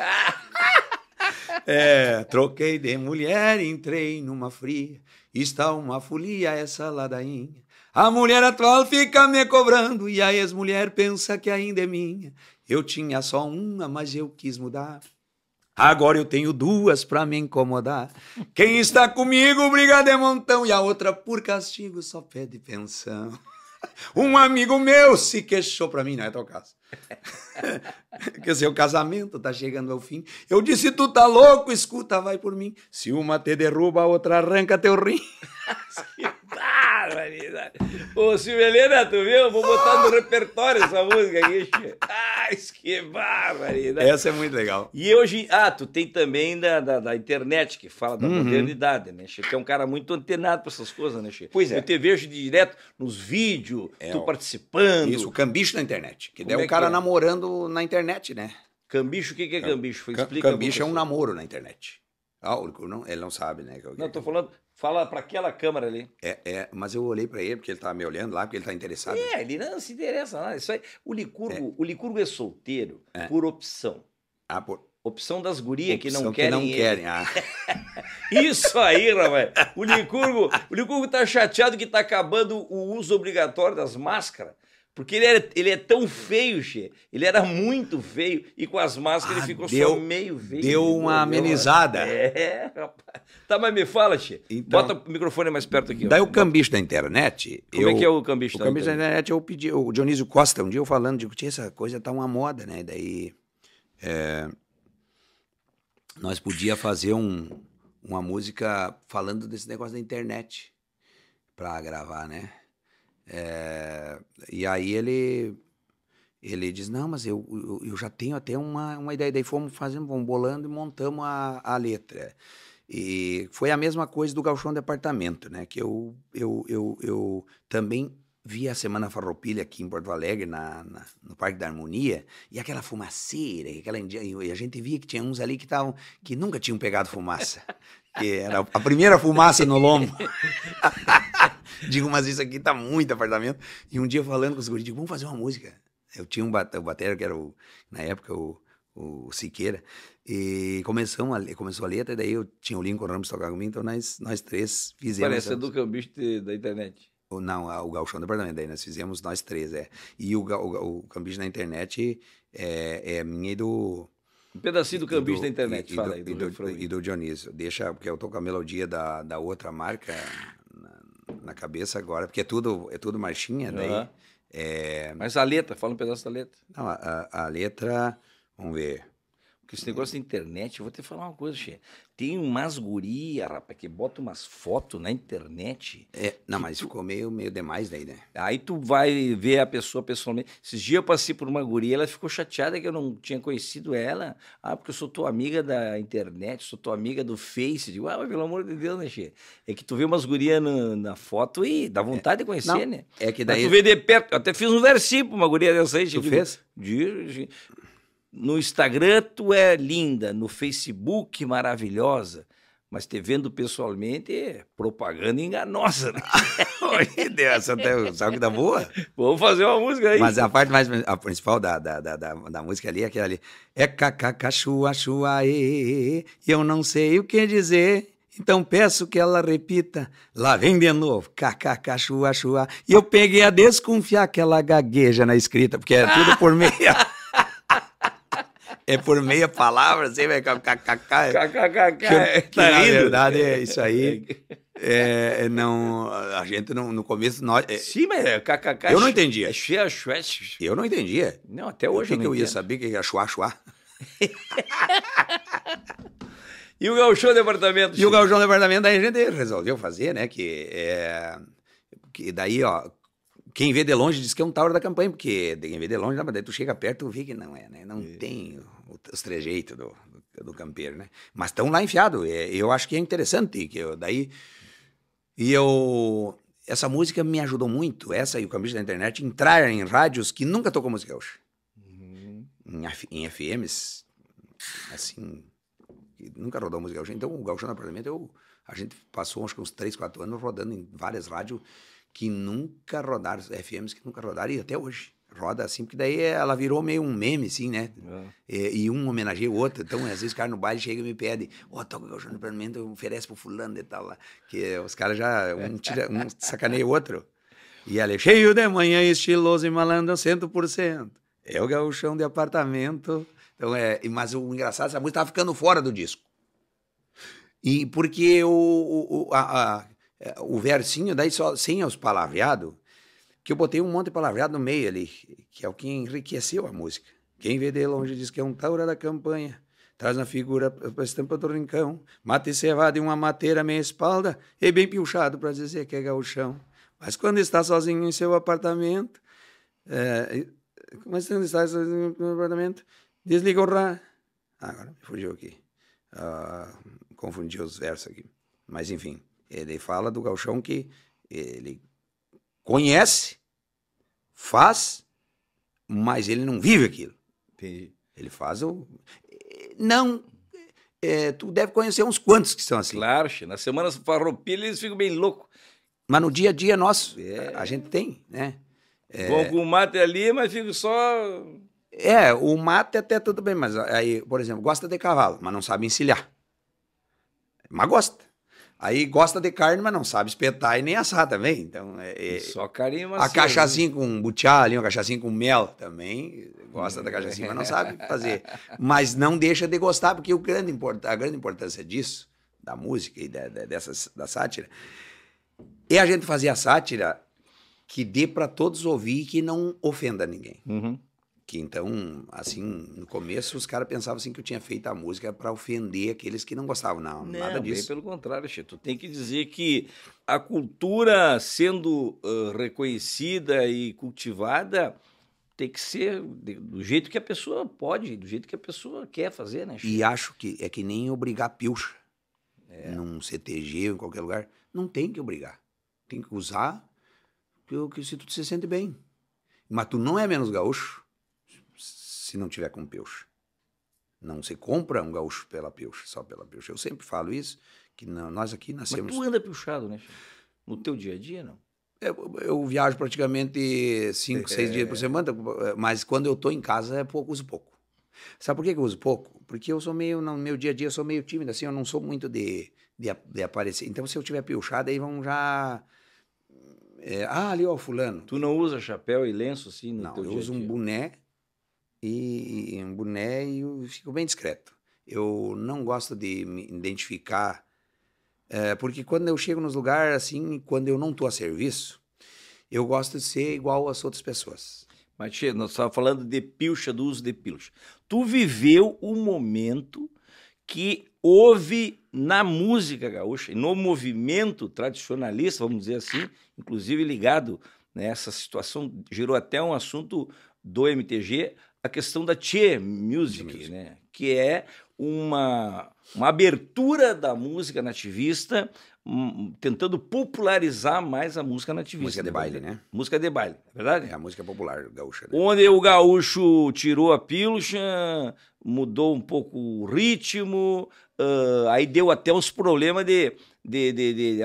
É, troquei de mulher, entrei numa fria. Está uma folia essa ladainha. A mulher atual fica me cobrando e a ex-mulher pensa que ainda é minha. Eu tinha só uma, mas eu quis mudar. Agora eu tenho duas para me incomodar. Quem está comigo briga de montão e a outra por castigo só pede pensão. Um amigo meu se queixou para mim, não é teu caso. Quer dizer, o casamento tá chegando ao fim. Eu disse, tu tá louco, escuta, vai por mim. Se uma te derruba, a outra arranca teu rim. barbaridade.
Ô, Silvia tu viu? Vou botar no repertório essa música aqui. Ai, ah, que barbaridade. Essa é muito legal. E hoje, ah, tu tem também da, da, da internet, que fala da uhum. modernidade, né, Che? Tu é um cara muito antenado para essas coisas, né, Che? Pois é. Eu te vejo direto nos vídeos, é, tu participando. Isso, o
cambicho na internet. Que daí é o é cara é? namorando na internet, né? Cambicho, o que, que é cambicho? Explica. Cambicho é um namoro na internet. Ah, não, ele não sabe, né? não, tô falando, fala para aquela câmera ali. É, é, mas eu olhei para ele porque ele tá me olhando lá, porque ele tá interessado. É, ele não se interessa nada. Isso aí, o licurgo, é. o licurgo é solteiro é. por opção. Ah, por
Opção das gurias que não querem. Que não querem. Ah. Isso aí, rapaz. O Licurgo, o Licurgo tá chateado que tá acabando o uso obrigatório das máscaras. Porque ele, era, ele é tão feio, Che. Ele era muito feio. E com as máscaras ah, ele ficou deu, só meio feio. Deu uma amenizada. É, rapaz. Tá, mas me fala, Che. Então, Bota o
microfone mais perto aqui. Daí ó. o cambista da internet. Como é eu, é que é o cambista da internet? O cambista da internet, eu pedi. O Dionísio Costa, um dia eu falando, digo, tia, essa coisa tá uma moda, né? Daí. É, nós podia fazer um, uma música falando desse negócio da internet para gravar, né? É, e aí ele ele diz, não, mas eu, eu, eu, já tenho até uma, uma ideia. Daí fomos fazendo, vamos bolando e montamos a, a letra. E foi a mesma coisa do Galchão de Apartamento, né? Que eu, eu, eu, eu também vi a Semana Farroupilha aqui em Porto Alegre, na, na, no Parque da Harmonia, e aquela fumaceira, e, aquela, e a gente via que tinha uns ali que estavam que nunca tinham pegado fumaça. que era a primeira fumaça no lombo. digo, mas isso aqui tá muito apartamento. E um dia falando com os guris, digo, vamos fazer uma música. Eu tinha um bate, batera que era, o, na época, o, o Siqueira. E começou começou a letra, daí eu tinha o Lincoln Ramos tocar comigo, então nós, nós três fizemos. Parece do
cambista da internet.
Não, o Galchão do Apartamento, daí nós fizemos nós três, é. E o, o, o Cambista na internet é, é minha e do. Um pedacinho do Cambista da internet, e, fala e do, do, e do Dionísio. Deixa, porque eu tô com a melodia da, da outra marca, na cabeça agora, porque é tudo, é tudo marchinha, daí. É... Mas a letra, fala um pedaço da letra. Não, a, a letra, vamos ver. Porque esse
negócio da internet, eu vou te falar uma coisa, Xê. Tem umas gurias, rapaz, que bota umas fotos na internet. É, não, mas tu... ficou meio, meio demais daí, né? Aí tu vai ver a pessoa pessoalmente. Esses dias eu passei por uma guria, ela ficou chateada que eu não tinha conhecido ela. Ah, porque eu sou tua amiga da internet, sou tua amiga do Face. Digo, ah, mas pelo amor de Deus, né, Xê? É que tu vê umas gurias na, na, foto e dá vontade é, de conhecer, não, né? É que daí. Mas tu vê de perto. Eu até fiz um versículo pra uma guria dessa aí, Che. Tu fez? De, no Instagram tu é linda, no Facebook maravilhosa, mas te vendo pessoalmente é propaganda enganosa. Né? Dessa até sabe que dá boa. Vamos fazer uma
música aí. Mas a parte mais a principal da, da, da, da, música ali é aquela ali. É cacacachua, chua, e eu não sei o que dizer. Então peço que ela repita. Lá vem de novo. Kkk, chua, chua. E eu peguei a desconfiar que ela gagueja na escrita, porque é tudo por meia. é por meia palavra, você assim, vai kkkk. kkk. Que, na verdade, é isso aí. É, é, não, a gente não, no começo. Nós, é, Sim, mas é kkk. Eu não entendia. É xué, xué. Eu não entendia. Não, até hoje eu não que eu ia saber que era chuá, chuá? e o gauchão Departamento. E o gauchão Departamento apartamento, daí a gente resolveu fazer, né? Que, é, que daí, ó, quem vê de longe diz que é um Tauro da campanha, porque quem vê de longe, não, mas daí tu chega perto e vê que não é, né? Não é. tem o, os trejeitos do, do, do, campeiro, né? Mas estão lá enfiado. É, eu acho que é interessante. que eu, Daí. E eu. Essa música me ajudou muito, essa e o Campeiro da Internet, entrar em rádios que nunca tocou música gaúcha. Uhum. Em, em FMs, assim, nunca rodou música gaúcha. Então, o Gaúcho no Apartamento, eu, a gente passou acho que uns 3, 4 anos rodando em várias rádios que nunca rodaram, FMs que nunca rodaram, e até hoje roda assim, porque daí ela virou meio um meme, assim, né? É. E, e, um homenageia o outro. Então, às vezes, o cara no baile chega e me pede ó, oh, toca o Gaúcho pra mim, oferece pro fulano e tal lá. Que os caras já, um, tira, um sacaneia o outro. E ela é cheio de manhã, estiloso e malandro, cento por cento. É o gauchão de apartamento. Então, é, mas o engraçado, é essa música tava ficando fora do disco. E porque o, o a, a, o versinho, daí só sem os palavreados, que eu botei um monte de palavreado no meio ali, que é o que enriqueceu a música. Quem vê de longe diz que é um taura da campanha, traz na figura a estampa do rincão, mate cevado e uma mateira meia espalda, e bem piochado para dizer que é gauchão. Mas quando está sozinho em seu apartamento, é, mas quando está sozinho em seu apartamento, desliga o rá. Ah, agora me fugiu aqui. Ah, confundi os versos aqui. Mas enfim... Ele fala do galchão que ele conhece, faz, mas ele não vive aquilo. Entendi. Ele faz o. Não. É, tu deve conhecer uns quantos que são assim.
Claro, na semana farroupilha eles ficam bem
loucos. Mas no dia a dia nosso, é. a, a, gente tem, né? É... Vão com o mate ali, mas fico só. É, o mate até tudo bem, mas aí, por exemplo, gosta de cavalo, mas não sabe encilhar. Mas gosta. Aí gosta de carne, mas não sabe espetar e nem assar também. Então, é, é Só carinho macio, A cachaçinha né? com butiá ali, uma cachaçinha com mel também. Gosta da cachaçinha, mas não sabe fazer. Mas não deixa de gostar, porque o grande, a grande importância disso, da música e da, da, dessas, da sátira, é a gente fazer a sátira que dê para todos ouvir e que não ofenda ninguém. Uhum. Que então, assim, no começo os caras pensavam assim que eu tinha feito a música para ofender aqueles que não gostavam, não, não nada disso. Bem
pelo contrário, Chito, tem que dizer que a cultura sendo uh, reconhecida e cultivada,
tem que ser do jeito que a pessoa pode, do jeito que a pessoa quer fazer, né? Chico? E acho que é que nem obrigar pilcha é. num CTG ou em qualquer lugar. Não tem que obrigar. Tem que usar o que se tu se sente bem. Mas tu não é menos gaúcho se não tiver com peuche. Não se compra um gaúcho pela peuche, só pela peuche. Eu sempre falo isso, que não, nós aqui nascemos... Mas tu anda peuchado, né? No teu dia a dia, não? Eu, eu viajo praticamente cinco, é... seis dias por é. semana, mas quando eu estou em casa, é pouco, uso pouco. Sabe por que eu uso pouco? Porque eu sou meio, no meu dia a dia, eu sou meio tímido, assim, eu não sou muito de, de, de aparecer. Então, se eu tiver piochado, aí vão já. É, ah, ali, ó, Fulano. Tu não usa chapéu e lenço, assim, no Não, eu uso um boné e, um boné e eu fico bem discreto. Eu não gosto de me identificar, é, porque quando eu chego nos lugares assim, quando eu não estou a serviço, eu gosto de ser igual às outras pessoas.
Mas, Tchê, nós estávamos falando de pilcha, do uso de pilcha.
Tu viveu o um momento
que houve na música gaúcha, no movimento tradicionalista, vamos dizer assim, inclusive ligado nessa né, situação, gerou até um assunto do MTG, a questão da Tchê music, music, né? Que é uma, uma abertura da música nativista, hum, tentando popularizar mais a música nativista. Música de né? baile, né? Música de baile, é verdade? É a música popular gaúcha. Né? Onde o gaúcho tirou a pilcha, mudou um pouco o ritmo, uh, aí deu até uns problemas de, de, de, de, de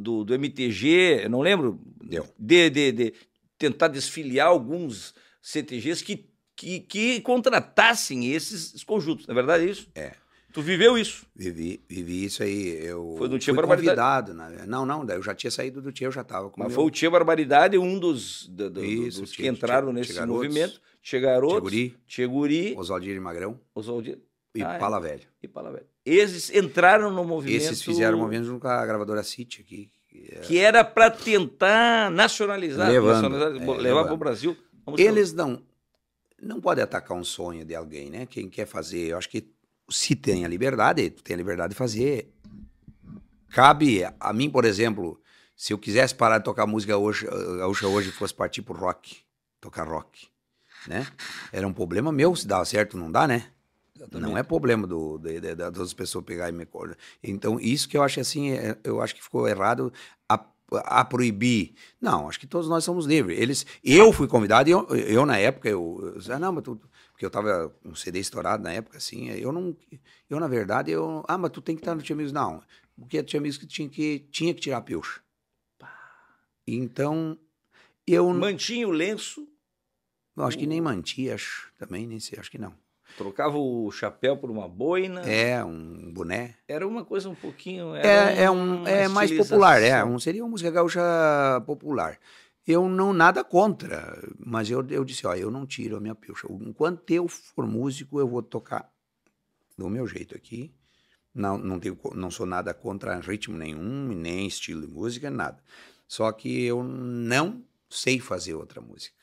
do, do MTG, eu não lembro. Deu. De, de, de tentar desfiliar alguns CTGs que que, que contratassem esses conjuntos. Na é verdade, isso? É. Tu viveu isso?
Vivi, vivi isso aí. Eu foi do Tia Barbaridade. Convidado, né? não, não, eu já tinha saído do Tia, eu já estava com Mas meu... foi o
Tia Barbaridade um dos, do, do, isso, dos tia, que entraram tia, nesse tia movimento.
Tia Garotos, Tia Guri, tia Guri Magrão. Osaldir. E ah, é. Pala E Pala Velha. Esses entraram no movimento. Esses fizeram o movimento junto com a gravadora City aqui. Que é era, para tentar nacionalizar, levando, nacionalizar, é, levar para o Brasil. Eles não, não pode atacar um sonho de alguém, né? Quem quer fazer, eu acho que se tem a liberdade, tem a liberdade de fazer. Cabe a mim, por exemplo, se eu quisesse parar de tocar música hoje, eh, gaúcha hoje fosse partir pro rock, tocar rock, né? Era um problema meu se dava certo, não dá, né? Exatamente. Não é problema do, de, de, das pessoas pegarem e me Então, isso que eu acho assim, é, eu acho que ficou errado a a proibir. Não, acho que todos nós somos livres. Eles, eu fui convidado, eu, eu na época, eu, eu não, mas tu, porque eu tava com um CD estourado na época, assim, eu não, eu na verdade, eu, ah, mas tu tem que estar no Tia Amigos. Não, porque tinha amigos que tinha que, tinha que tirar a piocha. Então, eu... Mantinha o lenço? não acho que nem mantinha, acho, também, nem sei, acho que não.
Trocava o chapéu por uma boina.
É, um boné.
Era uma coisa um pouquinho. é, é, um, é, é mais popular, é. Um,
seria uma música gaúcha popular. Eu não, nada contra, mas eu, eu disse: ó, eu não tiro a minha pilcha. Enquanto eu for músico, eu vou tocar do meu jeito aqui. Não, não, tenho, não sou nada contra ritmo nenhum, nem estilo de música, nada. Só que eu não sei fazer outra música.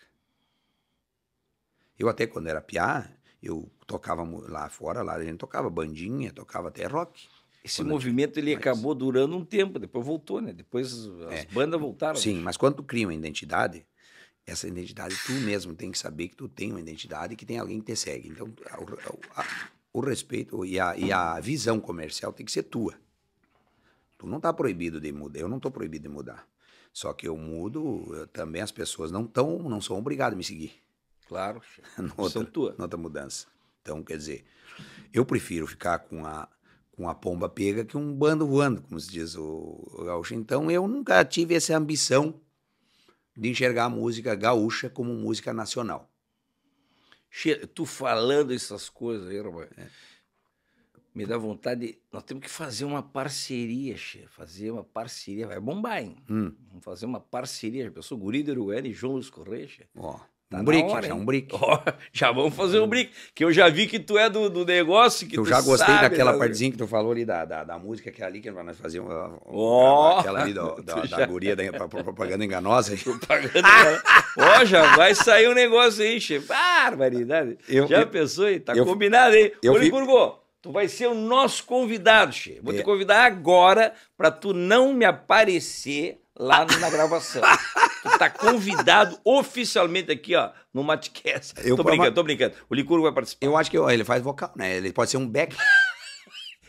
Eu até quando era piá, eu tocava lá fora, lá a gente tocava bandinha, tocava até rock. Esse movimento ele mas... acabou durando um tempo, depois voltou, né? Depois as é, bandas voltaram. Sim, mas quando tu cria uma identidade, essa identidade tu mesmo tem que saber que tu tem uma identidade e que tem alguém que te segue. Então, a, a, o respeito e a, e a visão comercial tem que ser tua. Tu não está proibido de mudar, eu não estou proibido de mudar. Só que eu mudo, eu, também as pessoas não, tão, não são obrigadas a me seguir. Claro, outra, tua. mudança. Então, quer dizer, eu prefiro ficar com a, com a pomba pega que um bando voando, como se diz o, o gaúcho. Então, eu nunca tive essa ambição de enxergar a música gaúcha como música nacional.
Che, tu falando essas coisas aí, Roberto, é. me dá vontade. nós temos que fazer uma parceria, che, fazer uma parceria. Vai bombar, hein? Hum. Vamos fazer uma parceria. Eu sou guri de Uruguaiana e João Luiz Correia. Ó. Oh. Tá um brick, hora, já um
brick. Oh, já
vamos fazer um brick, que eu já vi que tu é do, do negócio. que Eu já gostei sabe, daquela né? partezinha
que tu falou ali da, da, da música, que é ali que nós fazíamos. Um, oh, aquela ali do, da, já... da, guria da, da propaganda enganosa. Propaganda enganosa.
Ó, já vai sair um negócio aí, chefe. Barbaridade. Eu, já eu, pensou aí? Tá eu, combinado aí? Eu Ô, vi... tu vai ser o nosso convidado, chefe. Vou é. te convidar agora pra tu não me aparecer lá na gravação. Tu tá convidado oficialmente aqui, ó, no Matcast. Eu tô brincando, tô brincando.
O Licurgo vai participar. Eu acho que ele faz vocal, né? Ele pode ser um back.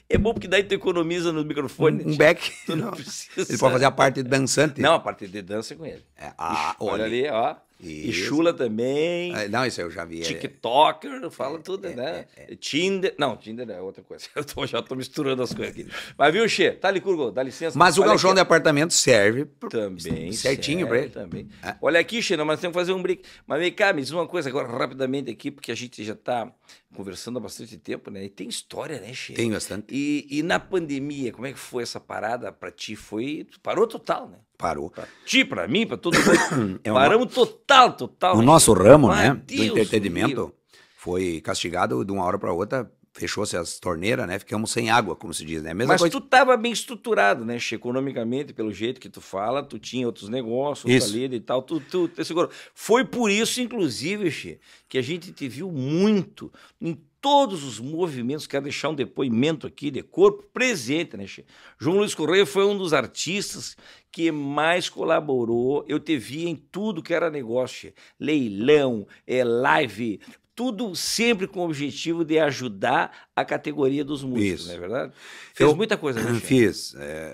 É bom porque daí tu economiza no microfone. Um back. Tu não, não precisa. Ele pode fazer a parte
dançante. Não,
a parte de dança é com ele. É, ah, Ixi, olha ali, ó. Isso. E Chula também. Ah, não, isso eu já vi. É. TikToker, fala é, tudo, é, né? É, é. Tinder. Não, Tinder é outra coisa. Eu tô, já tô misturando as coisas aqui. Mas viu, Xê? Tá ali, Curgo, dá licença. Mas o galchão de
apartamento serve pro... também certinho para ele.
Também. Ah. Olha aqui, Xê, nós temos que fazer um break. Mas vem cá, me diz uma coisa agora rapidamente aqui, porque a gente já tá conversando há bastante tempo, né? E tem história, né, Xê? Tem bastante. E, e na pandemia, como é que foi essa parada para ti? Foi. Parou total,
né? parou. ti, pra mim, pra todo mundo. é Paramos
total, total. O nosso ramo, né, Meu né, Deus do entretenimento, Deus.
foi castigado de uma hora para outra fechou-se as torneiras, né? Ficamos sem água, como se diz, né? Mesma Mas coisa... tu
estava bem estruturado, né, Chico? Economicamente, pelo jeito que tu fala, tu tinha outros negócios, isso. tua lida e tal, tu, tu, tu segurou. Foi por isso, inclusive, Xê, que a gente te viu muito em todos os movimentos, quero deixar um depoimento aqui de corpo presente, né, Xê? João Luiz Correia foi um dos artistas que mais colaborou. Eu te vi em tudo que era negócio, Xê. leilão, é, live, tudo sempre com o objetivo de ajudar a categoria dos músicos, Isso. não é
verdade? Fez eu, muita coisa. Né, fiz. É,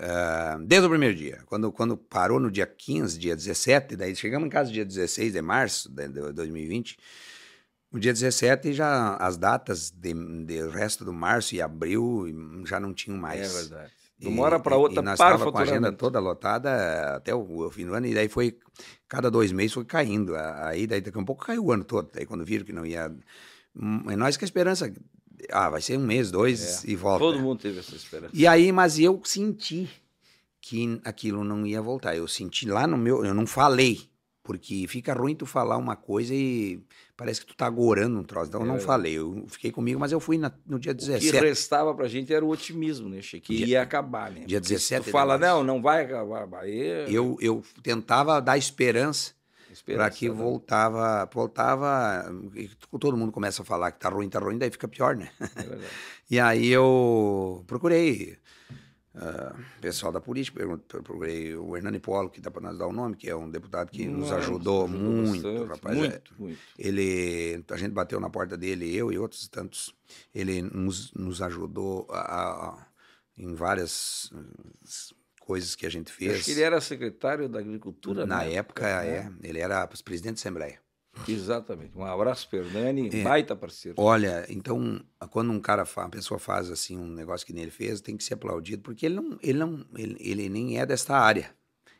é, desde o primeiro dia. Quando, quando parou no dia 15, dia 17, daí chegamos em casa dia 16 de março de 2020. No dia 17 já as datas de, de resto do março e abril hum, já não tinham mais. É verdade. De uma hora para outra, e nós para estava com a agenda toda lotada até o, o, fim do ano, e daí foi, cada dois meses foi caindo. Aí, daí daqui a um pouco caiu o ano todo. Aí quando viram que não ia. Hum, é nós com é a esperança, ah, vai ser um mês, dois é. e volta. Todo mundo teve essa esperança. E aí, mas eu senti que aquilo não ia voltar. Eu senti lá no meu. Eu não falei, porque fica ruim tu falar uma coisa e Parece que tu tá agorando um troço. Então, eu não é. falei. Eu fiquei comigo, mas eu fui na, no dia 17. O que
restava pra gente era o otimismo, né, Chico? Que dia, ia acabar, né? Dia 17. Tu é fala, não, não vai acabar.
É- eu, eu tentava dar esperança, esperança para que né? voltava, voltava. todo mundo começa a falar que tá ruim, tá ruim, daí fica pior, né? É e aí eu procurei ah, pessoal da política, eu procurei o Hernani Polo, que dá para nós dar o nome, que é um deputado que Nossa, nos ajudou, ajudou muito, bastante, rapaz. É. Muito, é, muito. Ele, a gente bateu na porta dele, eu e outros tantos. Ele nos, nos ajudou a, a, em várias uh, coisas que a gente fez. Acho que ele era
secretário da Agricultura. Na época, é. Né?
Ele era presidente da Assembleia. Exatamente. Um abraço, Fernani, é. baita parceiro. Olha, então, quando um cara, uma pessoa faz assim um negócio que nem ele fez, tem que ser aplaudido, porque ele não, ele não, ele, ele nem é desta área.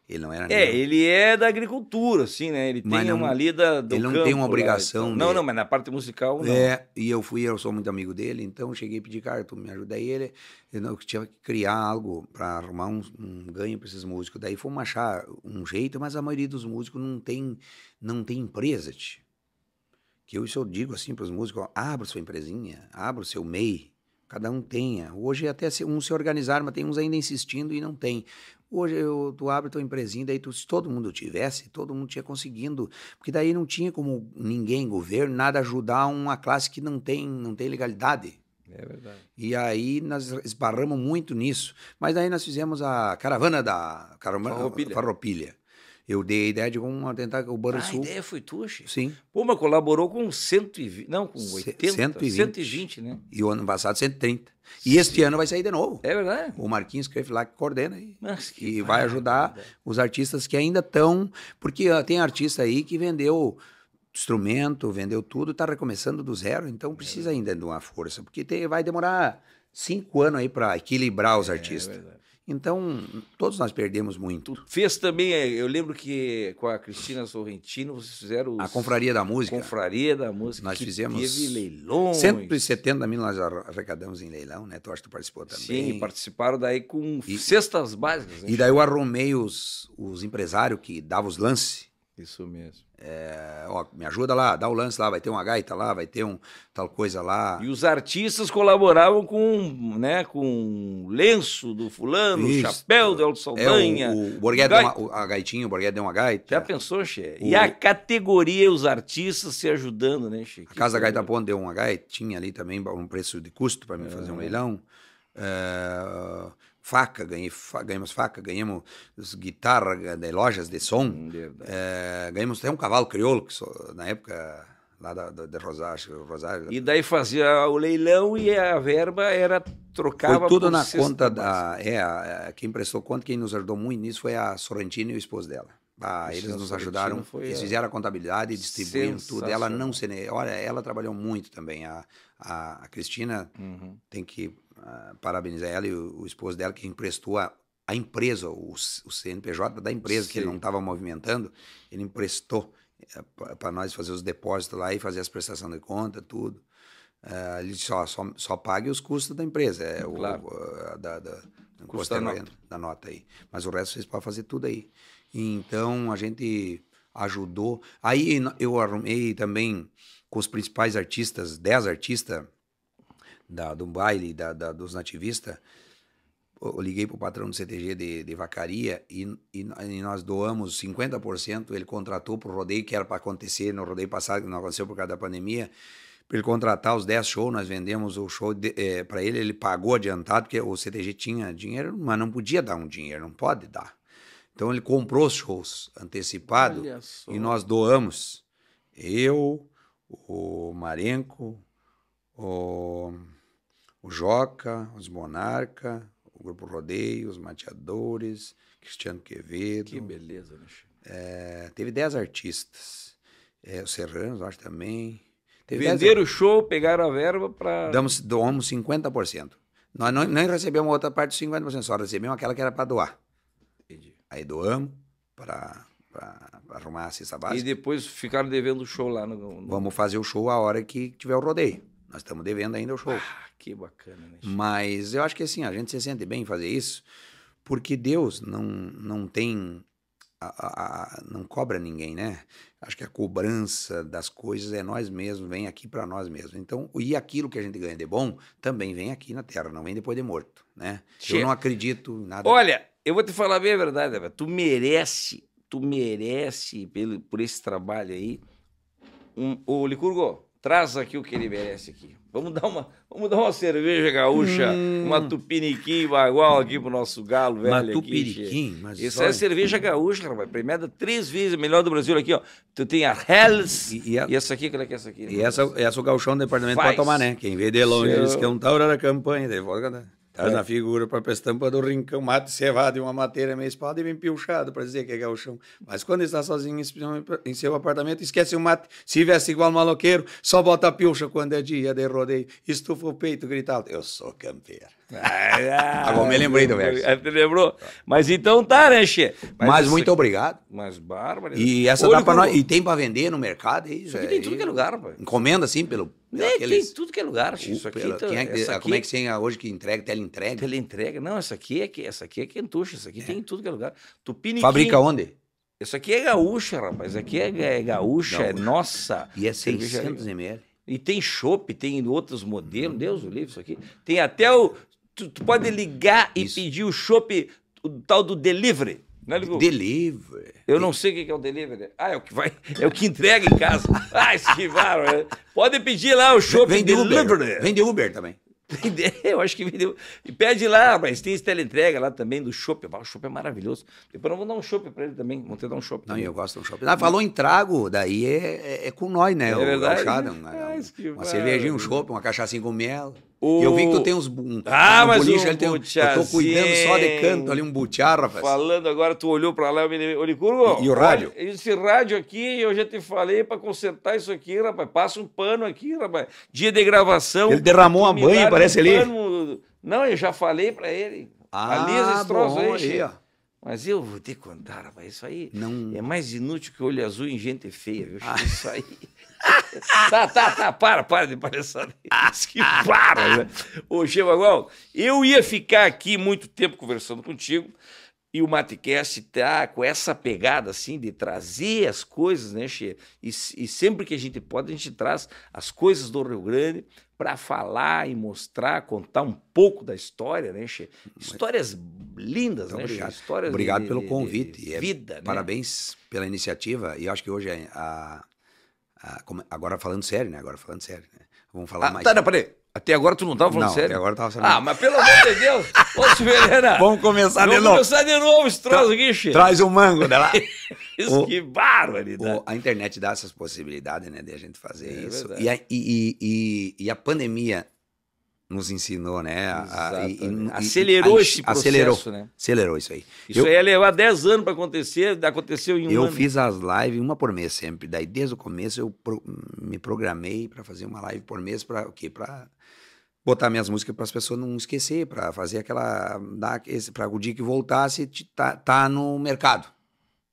Ele não era É, nenhum. ele é da agricultura, assim, né? Ele mas tem não, uma lida do Ele não campo, tem uma né, obrigação. Né? Não, não, mas na parte musical não. É, e eu fui, eu sou muito amigo dele, então cheguei a pedir cara, tu me ajuda aí. Ele, eu tinha que criar algo para arrumar um, um ganho para esses músicos. Daí fomos achar um jeito, mas a maioria dos músicos não tem, não tem empresa, te Que eu, isso eu digo assim para os músicos, ó, abra sua empresinha, abra o seu MEI, cada um tenha. Hoje até uns se organizaram, mas tem uns ainda insistindo e não tem. Hoje eu, tu abre tua empresinha, daí tu, se todo mundo tivesse, todo mundo tinha conseguindo, porque daí não tinha como ninguém, governo, nada ajudar uma classe que não tem, não tem legalidade. É verdade. E aí nós esbarramos muito nisso. Mas daí nós fizemos a caravana da caravana, farropilha. farroupilha. Eu dei a ideia de como tentar o Bano ah, Sul. A ideia
foi tua, Chico? Sim. Pô, mas
colaborou com 120, não, com 80, 120,
120 né?
E o ano passado 130. E Sim. este ano vai sair de novo. É verdade. O Marquinhos escreve lá que coordena aí. Mas que e vai ajudar os artistas que ainda estão. Porque tem artista aí que vendeu instrumento, vendeu tudo, está recomeçando do zero, então precisa é. ainda de uma força, porque tem, vai demorar cinco anos aí para equilibrar os é, artistas. É então, todos nós perdemos muito.
fez também, é, eu lembro que com a Cristina Sorrentino, vocês fizeram... Os... A Confraria
da Música. Confraria da Música. Nós fizemos... Teve leilões. 170 mil nós arrecadamos em leilão, né? Tu acha que tu participou também. Sim, participaram daí com e, cestas básicas. Né? E daí eu arrumei os, os empresários que davam os lances. Isso mesmo. É, ó, me ajuda lá, dá o lance lá, vai ter uma gaita tá lá, vai ter um tal coisa lá. E os artistas colaboravam com,
né, com lenço do fulano, Isso. chapéu do Elton Saldanha. É, o, o, o deu uma,
a gaitinha, o Borghetti deu uma gaita. Já pensou, Che? O... E a
categoria, os artistas se ajudando, né, Che? A Casa foi... Gaita
Ponte deu uma gaitinha ali também, um preço de custo para mim é. fazer um é. leilão. É faca, ganhei, fa, ganhamos faca, ganhamos guitarra de lojas de som. É, ganhamos até um cavalo crioulo, que na época lá da, da, da Rosário, Rosário. E daí fazia o leilão e a verba era trocava. Foi tudo na conta da. É, quem prestou conta, quem nos ajudou muito nisso foi a Sorrentina e o esposo dela. Ah, eles nos ajudaram, eles fizeram a contabilidade, distribuíram tudo. Ela não se. Olha, ela trabalhou muito também. A, a, a Cristina uhum. tem que ah, parabenizar ela e o, o, esposo dela, que emprestou a, a empresa, o, o, CNPJ da empresa, Sim. que ele não estava movimentando, ele emprestou eh, para nós fazer os depósitos lá e fazer as prestações de conta, tudo. Uh, ele disse, ó, só, só pague os custos da empresa, é claro. o, da, da, custo da, nota. da nota aí. Mas o resto vocês podem fazer tudo aí. Então, a gente ajudou. Aí eu arrumei também com os principais artistas, 10 artistas, da, do baile da, da dos nativistas, eu liguei para o patrão do CTG de, de Vacaria e, e, e, nós doamos 50%. Ele contratou para o rodeio, que era para acontecer no rodeio passado, que não aconteceu por causa da pandemia. Para ele contratar os 10 shows, nós vendemos o show é, eh, para ele. Ele pagou adiantado, porque o CTG tinha dinheiro, mas não podia dar um dinheiro, não pode dar. Então ele comprou os shows antecipado e nós doamos. Eu, o Marenco, o o Joca, os Monarca, o Grupo Rodeio, os Mateadores, Cristiano Quevedo. Que beleza, né? É, teve 10 artistas. É, os Serranos, acho também. Teve Venderam o
show, pegaram a verba para. Damos,
doamos 50%. Nós não, nem recebemos outra parte dos 50%, só recebemos aquela que era para doar. Entendi. Aí doamos para arrumar a cesta básica. E
depois ficaram devendo o show lá no, no,
Vamos fazer o show a hora que tiver o rodeio. Nós estamos devendo ainda o show. Ah,
que bacana,
né? Mas eu acho que assim, a gente se sente bem em fazer isso, porque Deus não, não tem. A, a, a, não cobra ninguém, né? Acho que a cobrança das coisas é nós mesmos, vem aqui para nós mesmos. Então, e aquilo que a gente ganha de bom também vem aqui na Terra, não vem depois de morto, né? Che eu não acredito em nada. Olha,
eu vou te falar bem a verdade, velho. Tu merece, tu merece pelo, por esse trabalho aí. Um, ô, Licurgo, traz aqui o que ele merece aqui. Vamos dar uma, vamos dar uma cerveja gaúcha, hum. uma tupiniquim bagual aqui pro nosso galo velho uma tupiniquim, Mas Isso é cerveja gaúcha, rapaz, premiada três vezes, melhor do Brasil aqui, ó. Tu tem a Hells e, e, a... e essa aqui, qual é que é essa aqui? E
essa, essa o gauchão do departamento Faz. Patomané, quem vê de longe, Seu... eles querem um tauro da campanha, daí volta cantar. Mas é. na figura para a estampa do rincão, mato cevado e uma matéria meio espalda e bem piochado para dizer que é chão Mas quando está sozinho em seu apartamento, esquece o mate, se veste igual maloqueiro, só bota a piocha quando é dia de rodeio, estufa o peito, gritava, eu sou campeiro. Agora ah, me lembrei do verso. É,
você lembrou? Mas então tá, né, Che? Mas, mas muito aqui...
obrigado. Mas bárbaro.
E essa Olho dá pra nós. E
tem pra vender no mercado, é isso? aqui é, tem tudo que é lugar, pai. Encomenda, assim, pelo. é, aqueles... Tem tudo que é lugar, Xê. Isso aqui, pela, tá... é que... aqui... Como é que tem hoje que entrega, teleentrega? Teleentrega. Não, essa aqui é que essa aqui é quentucha, essa aqui é. tem tudo que é lugar. Tupiniquim. Fabrica onde?
Isso aqui é gaúcha, rapaz. Isso aqui é gaúcha, é gaúcha. é nossa. E é 600 ml. E tem chopp, tem outros modelos, Deus o livro isso aqui. Tem até o Tu, tu pode ligar e Isso. pedir o chopp, o tal do delivery. Né, delivery. Eu não sei o que é o delivery. Ah, é o que vai, é o que entrega em casa. Ah, esquivaram. É. Pode pedir lá o shopping Vende delivery. Uber. Vende Uber também. Eu acho que vendeu. E pede lá, mas tem esse teleentrega lá também do shopping ah, O shopping é maravilhoso. Depois eu vou dar um shopping pra ele também. vou ter dar um shopping Não, eu gosto de um chopp. Ah, falou em
trago, daí é, é, é com nós, né? É o, verdade. O é, uma, uma cervejinha, um shopping uma cachaça com mel. O... Eu vi que tu tem uns. Um, ah, um mas um ele tem um, Eu tô cuidando só de canto ali, um butiá, rapaz.
Falando agora, tu olhou pra lá, eu me lembrei. e, o rádio? Olha, esse rádio aqui, eu já te falei pra consertar isso aqui, rapaz. Passa um pano aqui, rapaz. Dia de gravação. Ele derramou uma banha, parece um ali. Pano... Não, eu já falei pra ele. Ah, Alisa esse troço aí. aí ó. Mas eu vou te contar, rapaz, isso aí não... é mais inútil que olho azul em gente feia, viu? Ah. Isso aí. tá, tá, tá, para, para de palhaçada. que para, ah, né? Ô, Chemagual, eu ia ficar aqui muito tempo conversando contigo e o Matcast tá com essa pegada, assim, de trazer as coisas, né, Che? E, e sempre que a gente pode, a gente traz as coisas do Rio Grande para falar e mostrar, contar um pouco da história, né, Che? Histórias lindas, então, né, obrigado. Che? Histórias Obrigado de, pelo de, convite. De é vida, é, né?
Parabéns pela iniciativa. E acho que hoje é a, ah, agora falando sério, né? Agora falando sério, né? Vamos falar ah, mais. Tá, não, peraí.
Até agora tu não estava falando não, sério? Até agora tava falando. Ah, mas pelo amor de Deus! Ô, Silveira! Vamos começar de novo. Vamos começar de novo esse troço aqui, Chico. Traz um mango, dela isso, o, que
barbaridade. a internet dá essas possibilidades, né? De a gente fazer é, isso. É e, a, e, e, e a pandemia nos ensinou, né? A, e, acelerou a, esse processo, acelerou, né? Acelerou isso aí. Isso eu, aí
ia é levar 10 anos para acontecer, aconteceu em um Eu ano. fiz
as lives uma por mês sempre, daí desde o começo eu pro, me programei para fazer uma live por mês para o quê? Para botar minhas músicas para as pessoas não esquecer, para fazer aquela dar para o dia que voltasse tá, tá no mercado,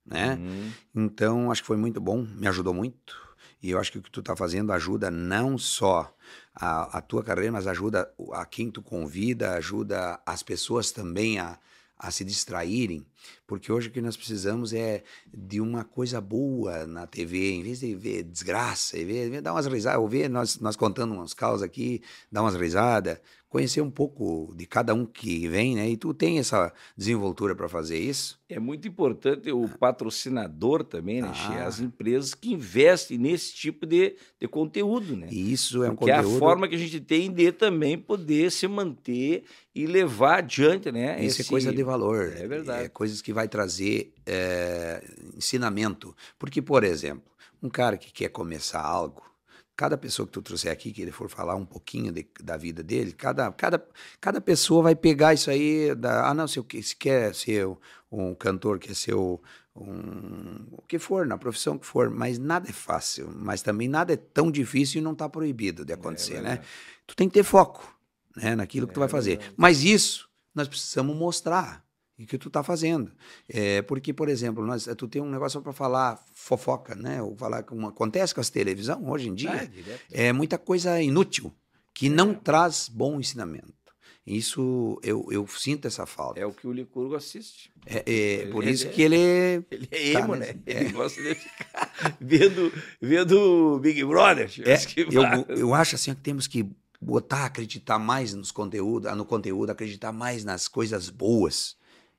né? Uhum. Então acho que foi muito bom, me ajudou muito. E eu acho que o que tu tá fazendo ajuda não só a, a tua carreira, mas ajuda a quem tu convida, ajuda as pessoas também a, a se distraírem, porque hoje o que nós precisamos é de uma coisa boa na TV, em vez de ver desgraça, em ver, dar umas risadas, ou ver nós, nós contando umas causas aqui, dar umas risadas, conhecer um pouco de cada um que vem, né? E tu tem essa desenvoltura para fazer isso?
É muito importante o ah. patrocinador também, né, ah. As empresas que investem nesse tipo de, de
conteúdo, né? Isso é um Porque conteúdo... é a forma
que a gente tem de também poder se manter e levar adiante,
né? Isso é esse... é coisa de valor. É verdade. É coisas que vai trazer é, ensinamento. Porque, por exemplo, um cara que quer começar algo, cada pessoa que tu trouxer aqui, que ele for falar um pouquinho de, da vida dele, cada, cada, cada pessoa vai pegar isso aí. Da, ah, não, se, se quer ser um cantor, quer ser um, o que for, na profissão que for, mas nada é fácil, mas também nada é tão difícil e não está proibido de é acontecer, é, né? Tu tem que ter foco né, naquilo é, que tu é vai fazer. Mas isso nós precisamos mostrar e que tu tá fazendo. É, porque, por exemplo, nós, é, tu tem um negócio para falar fofoca, né? Ou falar que acontece com as televisão hoje em dia. É, é muita coisa inútil que não é. traz bom ensinamento. Isso eu, eu sinto essa falta. É o
que o Licurgo assiste.
É, é por ele é isso que ele. Ele é emo, tá, né? Ele é.
gosta de ficar vendo, vendo Big Brother. É,
eu, eu acho assim que temos que botar, acreditar mais nos conteúdo, no conteúdo, acreditar mais nas coisas boas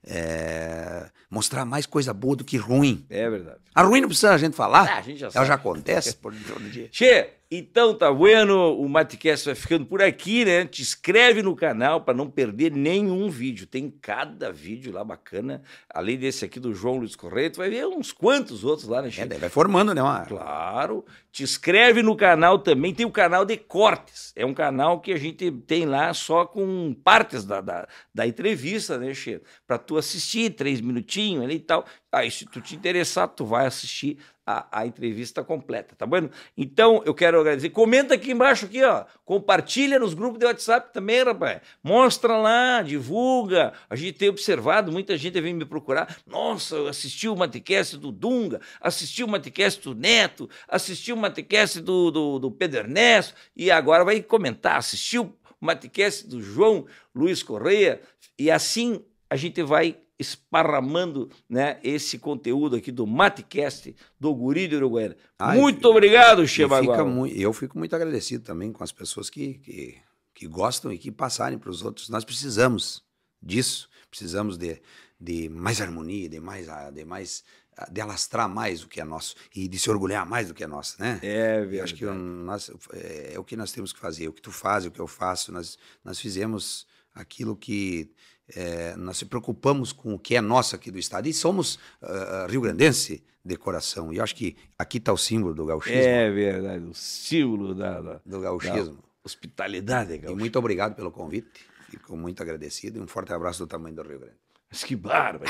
é, mostrar mais coisa boa do que ruim. É verdade. A ruim não precisa a gente falar. Ah, a gente já ela sabe. já acontece por todo dia. Che,
então tá bueno, o Matcast vai ficando por aqui, né? Te inscreve no canal para não perder nenhum vídeo. Tem cada vídeo lá bacana, além desse aqui do João Luiz Correia, tu vai ver uns quantos outros lá, né, Chico? É, vai formando, né, uma... Claro. Te inscreve no canal também, tem o canal de cortes. É um canal que a gente tem lá só com partes da, da, da entrevista, né, Xê? Para tu assistir, três minutinhos ali e tal. Aí ah, se tu te interessar, tu vai assistir a, a entrevista completa, tá bom? Então, eu quero agradecer. Comenta aqui embaixo, aqui, ó. Compartilha nos grupos de WhatsApp também, rapaz. Mostra lá, divulga. A gente tem observado, muita gente vem me procurar. Nossa, eu assisti o Matecast do Dunga, assisti o Matecast do Neto, assisti o Matecast do, do, do Pedro Ernesto, e agora vai comentar, assistiu o Matecast do João Luiz Correia, e assim a gente vai esparramando né, esse conteúdo aqui do Matecast do Guri de Uruguaiana. Ai, muito obrigado, Chebaguá.
Eu fico muito agradecido também com as pessoas que, que, que gostam e que passarem para os outros. Nós precisamos disso, precisamos de, de mais harmonia, de mais, ah, de mais ah, de alastrar mais o que é nosso e de se orgulhar mais do que é nosso, né? É, verdade. acho que o, é, é o que nós temos que fazer, o que tu faz, o que eu faço, nós, nós fizemos aquilo que é, nós se preocupamos com o que é nosso aqui do Estado e somos uh, rio-grandense de coração. E eu acho que aqui está o símbolo do gauchismo. É verdade, o símbolo da, da do gauchismo. Da hospitalidade gaúcha. E muito obrigado pelo convite. Fico muito agradecido e um forte abraço do tamanho do Rio Grande. Mas que barba!